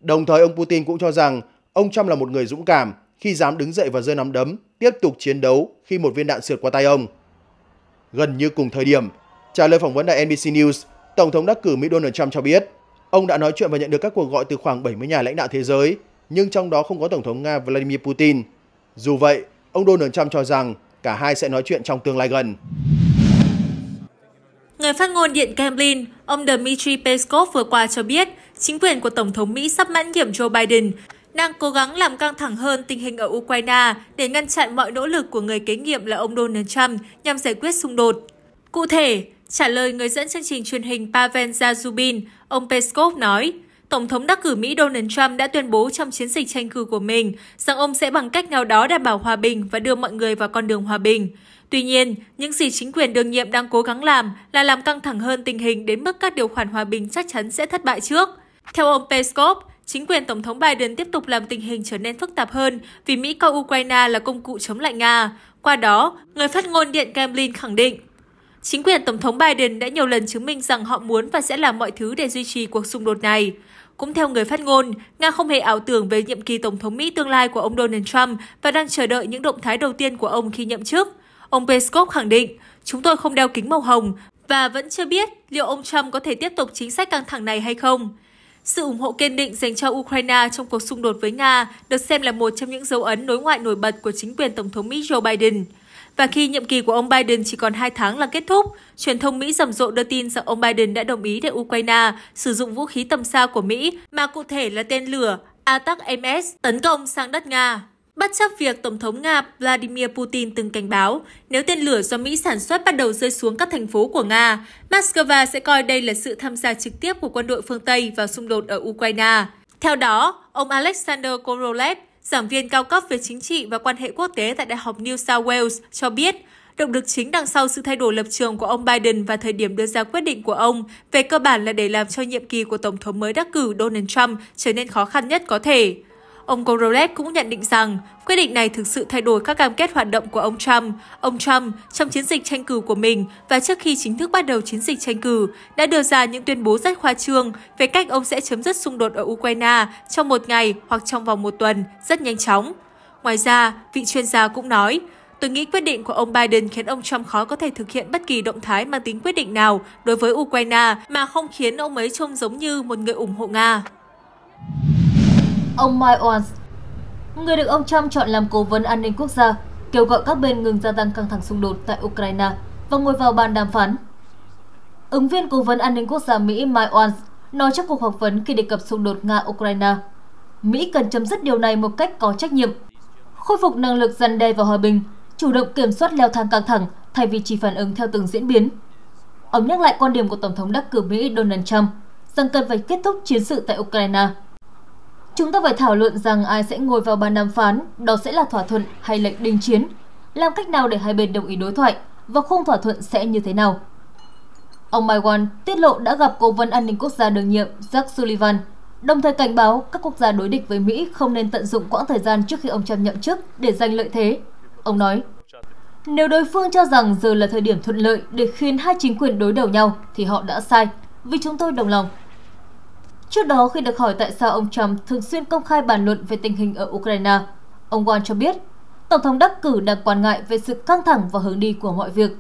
Đồng thời, ông Putin cũng cho rằng ông Trump là một người dũng cảm khi dám đứng dậy và rơi nắm đấm, tiếp tục chiến đấu khi một viên đạn sượt qua tay ông gần như cùng thời điểm. Trả lời phỏng vấn đài NBC News, Tổng thống đắc cử Mỹ Donald Trump cho biết, ông đã nói chuyện và nhận được các cuộc gọi từ khoảng 70 nhà lãnh đạo thế giới, nhưng trong đó không có Tổng thống Nga Vladimir Putin. Dù vậy, ông Donald Trump cho rằng cả hai sẽ nói chuyện trong tương lai gần. Người phát ngôn Điện Kremlin, ông Dmitry Peskov vừa qua cho biết, chính quyền của Tổng thống Mỹ sắp mãn nhiệm Joe Biden đang cố gắng làm căng thẳng hơn tình hình ở Ukraine để ngăn chặn mọi nỗ lực của người kế nhiệm là ông Donald Trump nhằm giải quyết xung đột. Cụ thể, trả lời người dẫn chương trình truyền hình Pavel Zazubin, ông Peskov nói, Tổng thống đắc cử Mỹ Donald Trump đã tuyên bố trong chiến dịch tranh cử của mình rằng ông sẽ bằng cách nào đó đảm bảo hòa bình và đưa mọi người vào con đường hòa bình. Tuy nhiên, những gì chính quyền đương nhiệm đang cố gắng làm là làm căng thẳng hơn tình hình đến mức các điều khoản hòa bình chắc chắn sẽ thất bại trước. Theo ông Peskov, Chính quyền Tổng thống Biden tiếp tục làm tình hình trở nên phức tạp hơn vì Mỹ coi Ukraine là công cụ chống lại Nga. Qua đó, người phát ngôn Điện Kremlin khẳng định, Chính quyền Tổng thống Biden đã nhiều lần chứng minh rằng họ muốn và sẽ làm mọi thứ để duy trì cuộc xung đột này. Cũng theo người phát ngôn, Nga không hề ảo tưởng về nhiệm kỳ Tổng thống Mỹ tương lai của ông Donald Trump và đang chờ đợi những động thái đầu tiên của ông khi nhậm chức. Ông Peskov khẳng định, chúng tôi không đeo kính màu hồng và vẫn chưa biết liệu ông Trump có thể tiếp tục chính sách căng thẳng này hay không. Sự ủng hộ kiên định dành cho Ukraine trong cuộc xung đột với Nga được xem là một trong những dấu ấn đối ngoại nổi bật của chính quyền Tổng thống Mỹ Joe Biden. Và khi nhiệm kỳ của ông Biden chỉ còn 2 tháng là kết thúc, truyền thông Mỹ rầm rộ đưa tin rằng ông Biden đã đồng ý để Ukraine sử dụng vũ khí tầm xa của Mỹ, mà cụ thể là tên lửa Atak-MS tấn công sang đất Nga bất chấp việc Tổng thống Nga Vladimir Putin từng cảnh báo nếu tên lửa do Mỹ sản xuất bắt đầu rơi xuống các thành phố của Nga, Moscow sẽ coi đây là sự tham gia trực tiếp của quân đội phương Tây vào xung đột ở Ukraine. Theo đó, ông Alexander Korolev, giảng viên cao cấp về chính trị và quan hệ quốc tế tại Đại học New South Wales, cho biết động lực chính đằng sau sự thay đổi lập trường của ông Biden và thời điểm đưa ra quyết định của ông về cơ bản là để làm cho nhiệm kỳ của Tổng thống mới đắc cử Donald Trump trở nên khó khăn nhất có thể. Ông Korolev cũng nhận định rằng quyết định này thực sự thay đổi các cam kết hoạt động của ông Trump. Ông Trump, trong chiến dịch tranh cử của mình và trước khi chính thức bắt đầu chiến dịch tranh cử, đã đưa ra những tuyên bố rất khoa trương về cách ông sẽ chấm dứt xung đột ở Ukraine trong một ngày hoặc trong vòng một tuần rất nhanh chóng. Ngoài ra, vị chuyên gia cũng nói, Tôi nghĩ quyết định của ông Biden khiến ông Trump khó có thể thực hiện bất kỳ động thái mang tính quyết định nào đối với Ukraine mà không khiến ông ấy trông giống như một người ủng hộ Nga ông Mike Waltz, người được ông Trump chọn làm cố vấn an ninh quốc gia, kêu gọi các bên ngừng gia tăng căng thẳng xung đột tại Ukraine và ngồi vào bàn đàm phán. Ứng viên cố vấn an ninh quốc gia Mỹ Mike Waltz nói trong cuộc họp vấn khi đề cập xung đột Nga-Ukraine. Mỹ cần chấm dứt điều này một cách có trách nhiệm, khôi phục năng lực dân đe và hòa bình, chủ động kiểm soát leo thang căng thẳng thay vì chỉ phản ứng theo từng diễn biến. Ông nhắc lại quan điểm của Tổng thống đắc cử Mỹ Donald Trump rằng cần phải kết thúc chiến sự tại Ukraine Chúng ta phải thảo luận rằng ai sẽ ngồi vào bàn đàm phán, đó sẽ là thỏa thuận hay lệnh đình chiến. Làm cách nào để hai bên đồng ý đối thoại và khung thỏa thuận sẽ như thế nào? Ông Maiwan tiết lộ đã gặp Cố vấn An ninh Quốc gia đương nhiệm Jack Sullivan, đồng thời cảnh báo các quốc gia đối địch với Mỹ không nên tận dụng quãng thời gian trước khi ông Trump nhậm chức để giành lợi thế. Ông nói, nếu đối phương cho rằng giờ là thời điểm thuận lợi để khiến hai chính quyền đối đầu nhau thì họ đã sai, vì chúng tôi đồng lòng Trước đó, khi được hỏi tại sao ông Trump thường xuyên công khai bàn luận về tình hình ở Ukraine, ông Won cho biết Tổng thống đắc cử đang quan ngại về sự căng thẳng và hướng đi của mọi việc.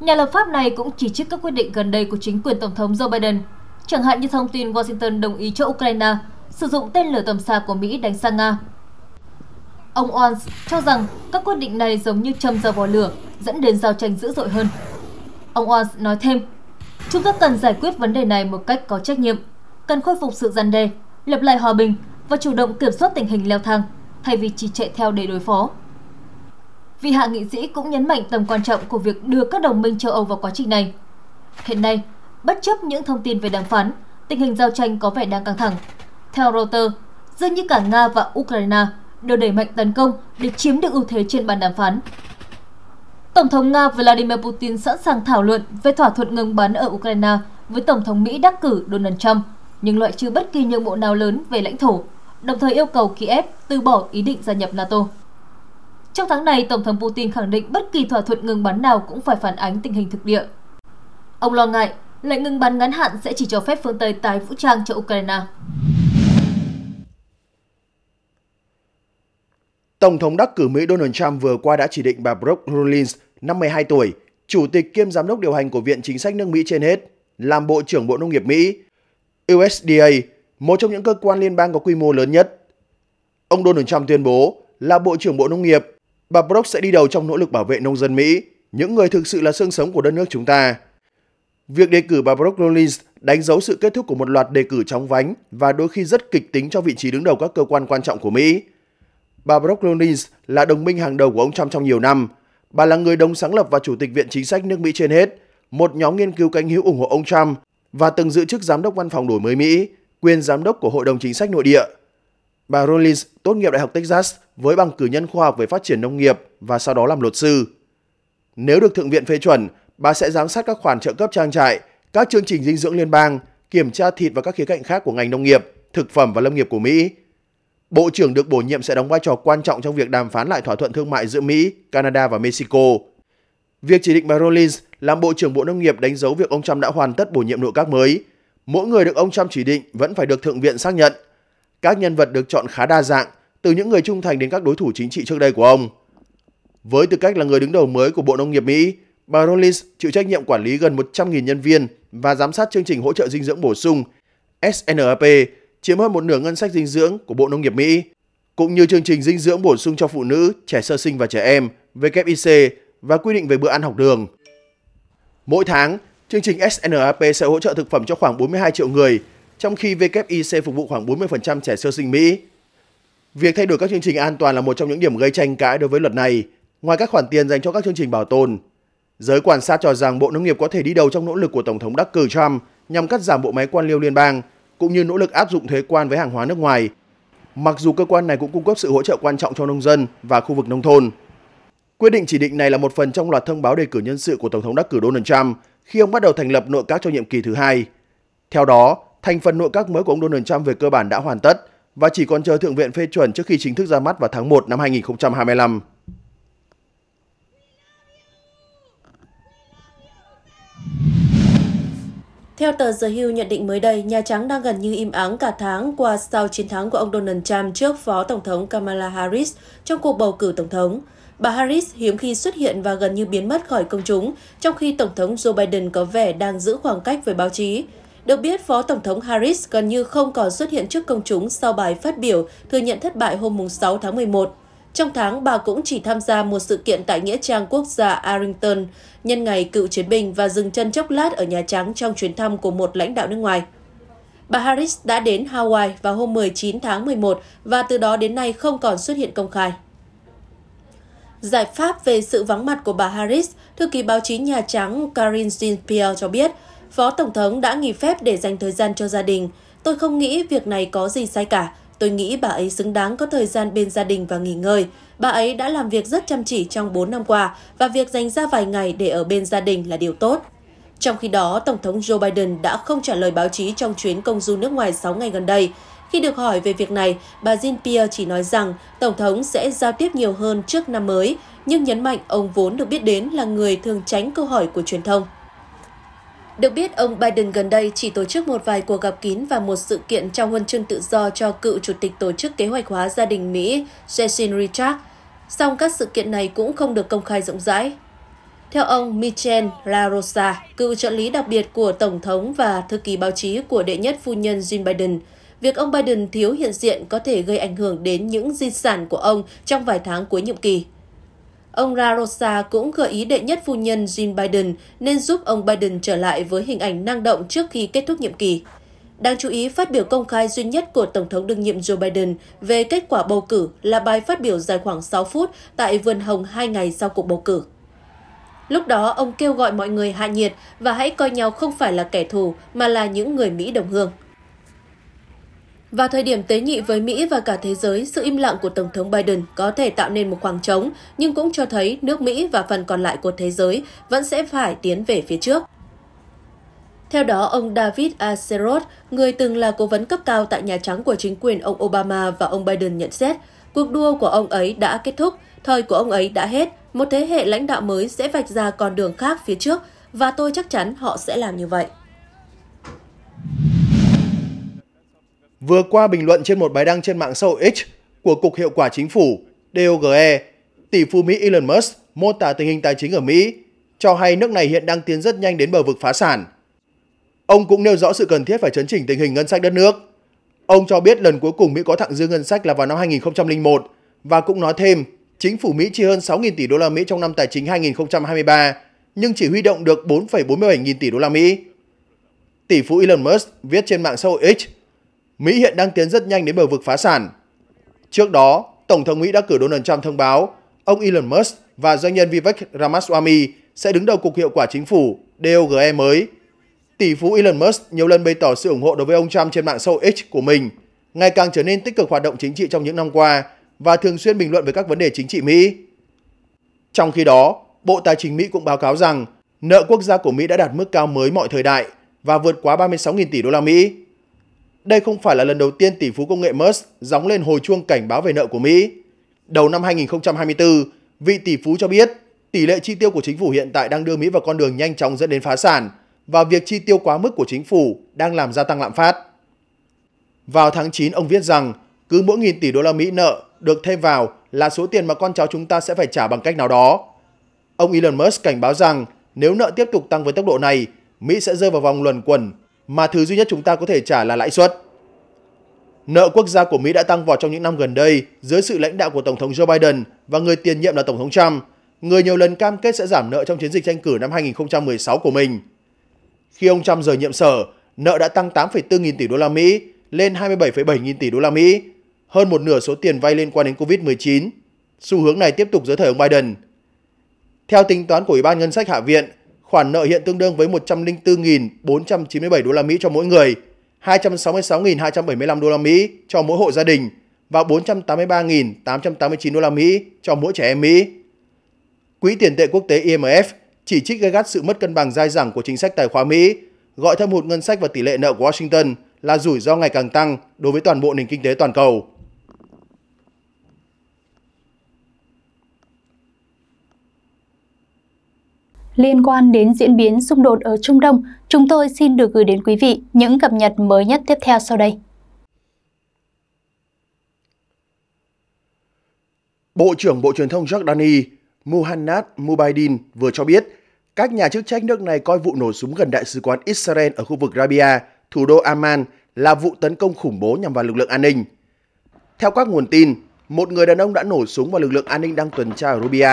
Nhà lập pháp này cũng chỉ trích các quyết định gần đây của chính quyền Tổng thống Joe Biden, chẳng hạn như thông tin Washington đồng ý cho Ukraine sử dụng tên lửa tầm xa của Mỹ đánh sang Nga. Ông Ons cho rằng các quyết định này giống như châm dầu vào lửa, dẫn đến giao tranh dữ dội hơn. Ông Ons nói thêm, chúng ta cần giải quyết vấn đề này một cách có trách nhiệm cần khôi phục sự gian đe, lập lại hòa bình và chủ động kiểm soát tình hình leo thang thay vì chỉ chạy theo để đối phó. Vị hạ nghị sĩ cũng nhấn mạnh tầm quan trọng của việc đưa các đồng minh châu Âu vào quá trình này. Hiện nay, bất chấp những thông tin về đàm phán, tình hình giao tranh có vẻ đang căng thẳng. Theo Reuters, dường như cả Nga và Ukraine đều đẩy mạnh tấn công để chiếm được ưu thế trên bàn đàm phán. Tổng thống Nga Vladimir Putin sẵn sàng thảo luận về thỏa thuận ngừng bắn ở Ukraine với Tổng thống Mỹ đắc cử Donald Trump nhưng loại trừ bất kỳ nhượng bộ nào lớn về lãnh thổ, đồng thời yêu cầu Kiev từ bỏ ý định gia nhập NATO. Trong tháng này, Tổng thống Putin khẳng định bất kỳ thỏa thuận ngừng bắn nào cũng phải phản ánh tình hình thực địa. Ông lo ngại lệnh ngừng bắn ngắn hạn sẽ chỉ cho phép phương Tây tái vũ trang cho Ukraine. Tổng thống đắc cử Mỹ Donald Trump vừa qua đã chỉ định bà Brooke Rollins, 52 tuổi, chủ tịch kiêm giám đốc điều hành của Viện Chính sách nước Mỹ trên hết, làm Bộ trưởng Bộ Nông nghiệp Mỹ USDA, một trong những cơ quan liên bang có quy mô lớn nhất. Ông Donald Trump tuyên bố là Bộ trưởng Bộ Nông nghiệp, bà Brock sẽ đi đầu trong nỗ lực bảo vệ nông dân Mỹ, những người thực sự là xương sống của đất nước chúng ta. Việc đề cử bà Brock Rollins đánh dấu sự kết thúc của một loạt đề cử chóng vánh và đôi khi rất kịch tính cho vị trí đứng đầu các cơ quan quan trọng của Mỹ. Bà Brock Rollins là đồng minh hàng đầu của ông Trump trong nhiều năm. Bà là người đồng sáng lập và chủ tịch Viện Chính sách nước Mỹ trên hết, một nhóm nghiên cứu cánh hữu ủng hộ ông Trump và từng giữ chức giám đốc văn phòng đổi mới Mỹ, quyền giám đốc của Hội đồng Chính sách Nội địa. Bà Rollins tốt nghiệp Đại học Texas với bằng cử nhân khoa học về phát triển nông nghiệp và sau đó làm luật sư. Nếu được Thượng viện phê chuẩn, bà sẽ giám sát các khoản trợ cấp trang trại, các chương trình dinh dưỡng liên bang, kiểm tra thịt và các khía cạnh khác của ngành nông nghiệp, thực phẩm và lâm nghiệp của Mỹ. Bộ trưởng được bổ nhiệm sẽ đóng vai trò quan trọng trong việc đàm phán lại thỏa thuận thương mại giữa Mỹ, Canada và Mexico. Việc chỉ định bà Rollins làm Bộ trưởng Bộ Nông nghiệp đánh dấu việc ông Trump đã hoàn tất bổ nhiệm nội các mới. Mỗi người được ông Trump chỉ định vẫn phải được Thượng viện xác nhận. Các nhân vật được chọn khá đa dạng, từ những người trung thành đến các đối thủ chính trị trước đây của ông. Với tư cách là người đứng đầu mới của Bộ Nông nghiệp Mỹ, bà Rollins chịu trách nhiệm quản lý gần 100.000 nhân viên và giám sát chương trình hỗ trợ dinh dưỡng bổ sung SNAP chiếm hơn một nửa ngân sách dinh dưỡng của Bộ Nông nghiệp Mỹ, cũng như chương trình dinh dưỡng bổ sung cho phụ nữ, trẻ sơ sinh và trẻ em WIC và quy định về bữa ăn học đường. Mỗi tháng, chương trình SNAP sẽ hỗ trợ thực phẩm cho khoảng 42 triệu người, trong khi WIC phục vụ khoảng 40% trẻ sơ sinh Mỹ. Việc thay đổi các chương trình an toàn là một trong những điểm gây tranh cãi đối với luật này, ngoài các khoản tiền dành cho các chương trình bảo tồn. Giới quan sát cho rằng Bộ Nông nghiệp có thể đi đầu trong nỗ lực của Tổng thống đắc cử Trump nhằm cắt giảm bộ máy quan liêu liên bang, cũng như nỗ lực áp dụng thuế quan với hàng hóa nước ngoài, mặc dù cơ quan này cũng cung cấp sự hỗ trợ quan trọng cho nông dân và khu vực nông thôn. Quyết định chỉ định này là một phần trong loạt thông báo đề cử nhân sự của Tổng thống đắc cử Donald Trump khi ông bắt đầu thành lập nội các cho nhiệm kỳ thứ hai. Theo đó, thành phần nội các mới của ông Donald Trump về cơ bản đã hoàn tất và chỉ còn chờ Thượng viện phê chuẩn trước khi chính thức ra mắt vào tháng 1 năm 2025. Theo tờ The Hill nhận định mới đây, Nhà Trắng đang gần như im ắng cả tháng qua sau chiến thắng của ông Donald Trump trước Phó Tổng thống Kamala Harris trong cuộc bầu cử Tổng thống bà Harris hiếm khi xuất hiện và gần như biến mất khỏi công chúng, trong khi Tổng thống Joe Biden có vẻ đang giữ khoảng cách với báo chí. Được biết, Phó Tổng thống Harris gần như không còn xuất hiện trước công chúng sau bài phát biểu thừa nhận thất bại hôm 6 tháng 11. Trong tháng, bà cũng chỉ tham gia một sự kiện tại Nghĩa trang quốc gia Arlington nhân ngày cựu chiến binh và dừng chân chốc lát ở Nhà Trắng trong chuyến thăm của một lãnh đạo nước ngoài. Bà Harris đã đến Hawaii vào hôm 19 tháng 11 và từ đó đến nay không còn xuất hiện công khai giải pháp về sự vắng mặt của bà Harris, thư ký báo chí Nhà Trắng Karine Jean-Pierre cho biết, Phó Tổng thống đã nghỉ phép để dành thời gian cho gia đình. Tôi không nghĩ việc này có gì sai cả. Tôi nghĩ bà ấy xứng đáng có thời gian bên gia đình và nghỉ ngơi. Bà ấy đã làm việc rất chăm chỉ trong 4 năm qua và việc dành ra vài ngày để ở bên gia đình là điều tốt. Trong khi đó, Tổng thống Joe Biden đã không trả lời báo chí trong chuyến công du nước ngoài 6 ngày gần đây. Khi được hỏi về việc này, bà Jean-Pierre chỉ nói rằng Tổng thống sẽ giao tiếp nhiều hơn trước năm mới, nhưng nhấn mạnh ông vốn được biết đến là người thường tránh câu hỏi của truyền thông. Được biết, ông Biden gần đây chỉ tổ chức một vài cuộc gặp kín và một sự kiện trao huân chương tự do cho cựu chủ tịch Tổ chức Kế hoạch hóa gia đình Mỹ Jason Richard. Song các sự kiện này cũng không được công khai rộng rãi. Theo ông Michel LaRosa, cựu trợ lý đặc biệt của Tổng thống và thư ký báo chí của đệ nhất phu nhân Jill Biden, Việc ông Biden thiếu hiện diện có thể gây ảnh hưởng đến những di sản của ông trong vài tháng cuối nhiệm kỳ. Ông Rarosa cũng gợi ý đệ nhất phu nhân Jill Biden nên giúp ông Biden trở lại với hình ảnh năng động trước khi kết thúc nhiệm kỳ. Đáng chú ý, phát biểu công khai duy nhất của Tổng thống đương nhiệm Joe Biden về kết quả bầu cử là bài phát biểu dài khoảng 6 phút tại Vườn Hồng hai ngày sau cuộc bầu cử. Lúc đó, ông kêu gọi mọi người hạ nhiệt và hãy coi nhau không phải là kẻ thù mà là những người Mỹ đồng hương. Vào thời điểm tế nhị với Mỹ và cả thế giới, sự im lặng của Tổng thống Biden có thể tạo nên một khoảng trống, nhưng cũng cho thấy nước Mỹ và phần còn lại của thế giới vẫn sẽ phải tiến về phía trước. Theo đó, ông David Axelrod, người từng là cố vấn cấp cao tại Nhà Trắng của chính quyền ông Obama và ông Biden nhận xét, cuộc đua của ông ấy đã kết thúc, thời của ông ấy đã hết, một thế hệ lãnh đạo mới sẽ vạch ra con đường khác phía trước và tôi chắc chắn họ sẽ làm như vậy. vừa qua bình luận trên một bài đăng trên mạng xã hội X của Cục Hiệu quả Chính phủ DOGE, tỷ phú Mỹ Elon Musk mô tả tình hình tài chính ở Mỹ, cho hay nước này hiện đang tiến rất nhanh đến bờ vực phá sản. Ông cũng nêu rõ sự cần thiết phải chấn chỉnh tình hình ngân sách đất nước. Ông cho biết lần cuối cùng Mỹ có thặng dư ngân sách là vào năm 2001 và cũng nói thêm chính phủ Mỹ chi hơn 6.000 tỷ đô la Mỹ trong năm tài chính 2023 nhưng chỉ huy động được 4,47 nghìn tỷ đô la Mỹ. Tỷ phú Elon Musk viết trên mạng xã hội X Mỹ hiện đang tiến rất nhanh đến bờ vực phá sản. Trước đó, Tổng thống Mỹ đã cử Donald Trump thông báo ông Elon Musk và doanh nhân Vivek Ramaswamy sẽ đứng đầu Cục Hiệu quả Chính phủ DOGE mới. Tỷ phú Elon Musk nhiều lần bày tỏ sự ủng hộ đối với ông Trump trên mạng xã hội X của mình, ngày càng trở nên tích cực hoạt động chính trị trong những năm qua và thường xuyên bình luận về các vấn đề chính trị Mỹ. Trong khi đó, Bộ Tài chính Mỹ cũng báo cáo rằng nợ quốc gia của Mỹ đã đạt mức cao mới mọi thời đại và vượt quá 36.000 tỷ đô la Mỹ. Đây không phải là lần đầu tiên tỷ phú công nghệ Musk gióng lên hồi chuông cảnh báo về nợ của Mỹ. Đầu năm 2024, vị tỷ phú cho biết tỷ lệ chi tiêu của chính phủ hiện tại đang đưa Mỹ vào con đường nhanh chóng dẫn đến phá sản và việc chi tiêu quá mức của chính phủ đang làm gia tăng lạm phát. Vào tháng 9, ông viết rằng cứ mỗi nghìn tỷ đô la Mỹ nợ được thêm vào là số tiền mà con cháu chúng ta sẽ phải trả bằng cách nào đó. Ông Elon Musk cảnh báo rằng nếu nợ tiếp tục tăng với tốc độ này, Mỹ sẽ rơi vào vòng luẩn quẩn mà thứ duy nhất chúng ta có thể trả là lãi suất. Nợ quốc gia của Mỹ đã tăng vọt trong những năm gần đây dưới sự lãnh đạo của Tổng thống Joe Biden và người tiền nhiệm là Tổng thống Trump, người nhiều lần cam kết sẽ giảm nợ trong chiến dịch tranh cử năm 2016 của mình. Khi ông Trump rời nhiệm sở, nợ đã tăng 8,4 nghìn tỷ đô la Mỹ lên 27,7 nghìn tỷ đô la Mỹ, hơn một nửa số tiền vay liên quan đến Covid-19. Xu hướng này tiếp tục dưới thời ông Biden. Theo tính toán của Ủy ban Ngân sách Hạ viện, khoản nợ hiện tương đương với 104.497 đô la Mỹ cho mỗi người, 266.275 đô la Mỹ cho mỗi hộ gia đình và 483.889 đô la Mỹ cho mỗi trẻ em Mỹ. Quỹ tiền tệ quốc tế IMF chỉ trích gay gắt sự mất cân bằng dai dẳng của chính sách tài khoá Mỹ, gọi thâm hụt ngân sách và tỷ lệ nợ của Washington là rủi ro ngày càng tăng đối với toàn bộ nền kinh tế toàn cầu. Liên quan đến diễn biến xung đột ở Trung Đông, chúng tôi xin được gửi đến quý vị những cập nhật mới nhất tiếp theo sau đây. Bộ trưởng Bộ Truyền thông Jordani Muhannad Mubaidin vừa cho biết các nhà chức trách nước này coi vụ nổ súng gần đại sứ quán Israel ở khu vực Rabia, thủ đô Amman là vụ tấn công khủng bố nhằm vào lực lượng an ninh. Theo các nguồn tin, một người đàn ông đã nổ súng vào lực lượng an ninh đang tuần tra ở Rubia,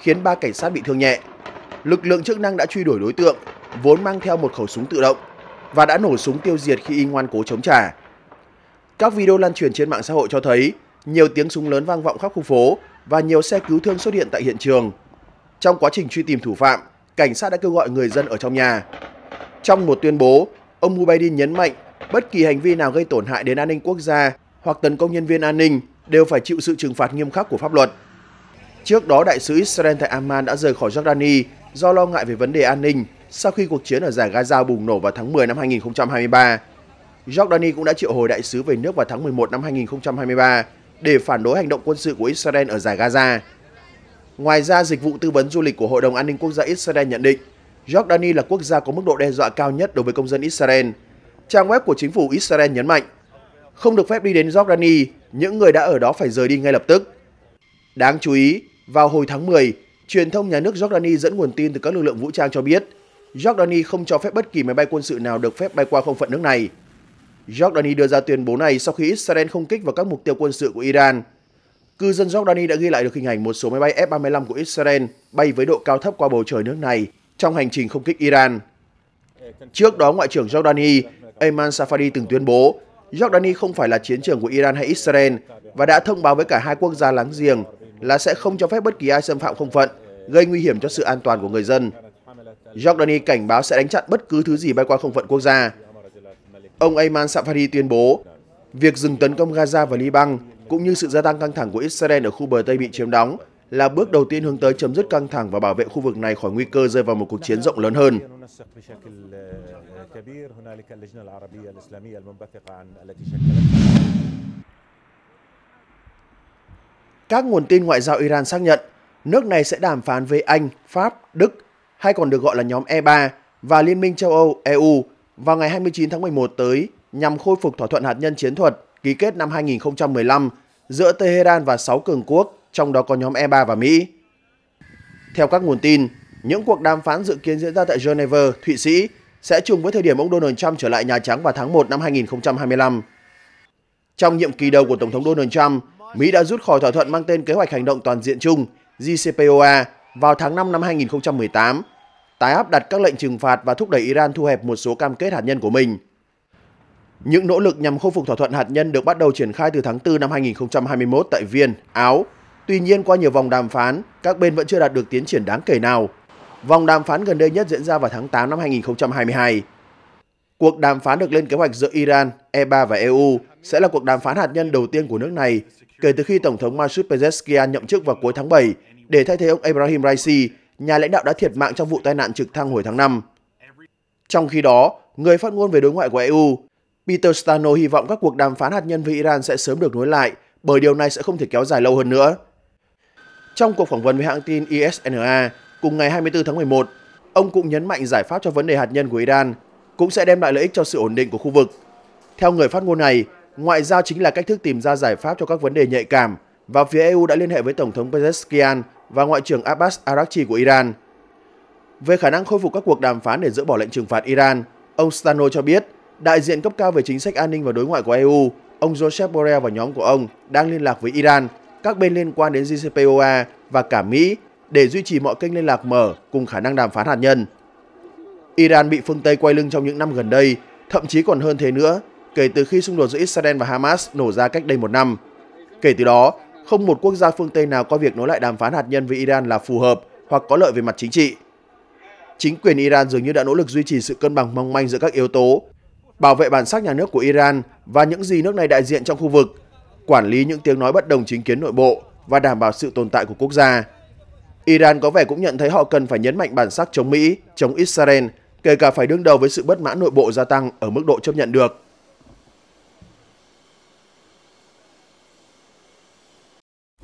khiến ba cảnh sát bị thương nhẹ lực lượng chức năng đã truy đuổi đối tượng, vốn mang theo một khẩu súng tự động và đã nổ súng tiêu diệt khi y ngoan cố chống trả. Các video lan truyền trên mạng xã hội cho thấy nhiều tiếng súng lớn vang vọng khắp khu phố và nhiều xe cứu thương xuất hiện tại hiện trường. Trong quá trình truy tìm thủ phạm, cảnh sát đã kêu gọi người dân ở trong nhà. Trong một tuyên bố, ông Mubaydin nhấn mạnh bất kỳ hành vi nào gây tổn hại đến an ninh quốc gia hoặc tấn công nhân viên an ninh đều phải chịu sự trừng phạt nghiêm khắc của pháp luật. Trước đó, đại sứ Israel tại Amman đã rời khỏi Jordani do lo ngại về vấn đề an ninh sau khi cuộc chiến ở giải Gaza bùng nổ vào tháng 10 năm 2023. Jordani cũng đã triệu hồi đại sứ về nước vào tháng 11 năm 2023 để phản đối hành động quân sự của Israel ở giải Gaza. Ngoài ra, dịch vụ tư vấn du lịch của Hội đồng An ninh Quốc gia Israel nhận định Jordani là quốc gia có mức độ đe dọa cao nhất đối với công dân Israel. Trang web của chính phủ Israel nhấn mạnh, không được phép đi đến Jordani, những người đã ở đó phải rời đi ngay lập tức. Đáng chú ý, vào hồi tháng 10, Truyền thông nhà nước Jordani dẫn nguồn tin từ các lực lượng vũ trang cho biết, Jordani không cho phép bất kỳ máy bay quân sự nào được phép bay qua không phận nước này. Jordani đưa ra tuyên bố này sau khi Israel không kích vào các mục tiêu quân sự của Iran. Cư dân Jordani đã ghi lại được hình ảnh một số máy bay F-35 của Israel bay với độ cao thấp qua bầu trời nước này trong hành trình không kích Iran. Trước đó, Ngoại trưởng Jordani Ayman Safadi từng tuyên bố Jordani không phải là chiến trường của Iran hay Israel và đã thông báo với cả hai quốc gia láng giềng là sẽ không cho phép bất kỳ ai xâm phạm không phận, gây nguy hiểm cho sự an toàn của người dân. Jordani cảnh báo sẽ đánh chặn bất cứ thứ gì bay qua không phận quốc gia. Ông Ayman Safari tuyên bố, việc dừng tấn công Gaza và Liban cũng như sự gia tăng căng thẳng của Israel ở khu bờ Tây bị chiếm đóng là bước đầu tiên hướng tới chấm dứt căng thẳng và bảo vệ khu vực này khỏi nguy cơ rơi vào một cuộc chiến rộng lớn hơn. Các nguồn tin ngoại giao Iran xác nhận nước này sẽ đàm phán với Anh, Pháp, Đức hay còn được gọi là nhóm E3 và Liên minh châu Âu EU vào ngày 29 tháng 11 tới nhằm khôi phục thỏa thuận hạt nhân chiến thuật ký kết năm 2015 giữa Tehran và 6 cường quốc, trong đó có nhóm E3 và Mỹ. Theo các nguồn tin, những cuộc đàm phán dự kiến diễn ra tại Geneva, Thụy Sĩ sẽ trùng với thời điểm ông Donald Trump trở lại Nhà Trắng vào tháng 1 năm 2025. Trong nhiệm kỳ đầu của Tổng thống Donald Trump, Mỹ đã rút khỏi thỏa thuận mang tên Kế hoạch Hành động Toàn diện chung JCPOA vào tháng 5 năm 2018, tái áp đặt các lệnh trừng phạt và thúc đẩy Iran thu hẹp một số cam kết hạt nhân của mình. Những nỗ lực nhằm khôi phục thỏa thuận hạt nhân được bắt đầu triển khai từ tháng 4 năm 2021 tại Viên, Áo. Tuy nhiên, qua nhiều vòng đàm phán, các bên vẫn chưa đạt được tiến triển đáng kể nào. Vòng đàm phán gần đây nhất diễn ra vào tháng 8 năm 2022. Cuộc đàm phán được lên kế hoạch giữa Iran, E3 và EU sẽ là cuộc đàm phán hạt nhân đầu tiên của nước này kể từ khi Tổng thống Masoud Pezeshkian nhậm chức vào cuối tháng 7 để thay thế ông Ibrahim Raisi, nhà lãnh đạo đã thiệt mạng trong vụ tai nạn trực thăng hồi tháng 5. Trong khi đó, người phát ngôn về đối ngoại của EU, Peter Stano hy vọng các cuộc đàm phán hạt nhân với Iran sẽ sớm được nối lại bởi điều này sẽ không thể kéo dài lâu hơn nữa. Trong cuộc phỏng vấn với hãng tin ISNA e cùng ngày 24 tháng 11, ông cũng nhấn mạnh giải pháp cho vấn đề hạt nhân của Iran cũng sẽ đem lại lợi ích cho sự ổn định của khu vực. Theo người phát ngôn này, Ngoại giao chính là cách thức tìm ra giải pháp cho các vấn đề nhạy cảm và phía EU đã liên hệ với Tổng thống Pezeskian và Ngoại trưởng Abbas Araghchi của Iran. Về khả năng khôi phục các cuộc đàm phán để dỡ bỏ lệnh trừng phạt Iran, ông Stano cho biết đại diện cấp cao về chính sách an ninh và đối ngoại của EU, ông Joseph Borrell và nhóm của ông đang liên lạc với Iran, các bên liên quan đến JCPOA và cả Mỹ để duy trì mọi kênh liên lạc mở cùng khả năng đàm phán hạt nhân. Iran bị phương Tây quay lưng trong những năm gần đây, thậm chí còn hơn thế nữa kể từ khi xung đột giữa Israel và Hamas nổ ra cách đây một năm. Kể từ đó, không một quốc gia phương Tây nào coi việc nối lại đàm phán hạt nhân với Iran là phù hợp hoặc có lợi về mặt chính trị. Chính quyền Iran dường như đã nỗ lực duy trì sự cân bằng mong manh giữa các yếu tố, bảo vệ bản sắc nhà nước của Iran và những gì nước này đại diện trong khu vực, quản lý những tiếng nói bất đồng chính kiến nội bộ và đảm bảo sự tồn tại của quốc gia. Iran có vẻ cũng nhận thấy họ cần phải nhấn mạnh bản sắc chống Mỹ, chống Israel, kể cả phải đương đầu với sự bất mãn nội bộ gia tăng ở mức độ chấp nhận được.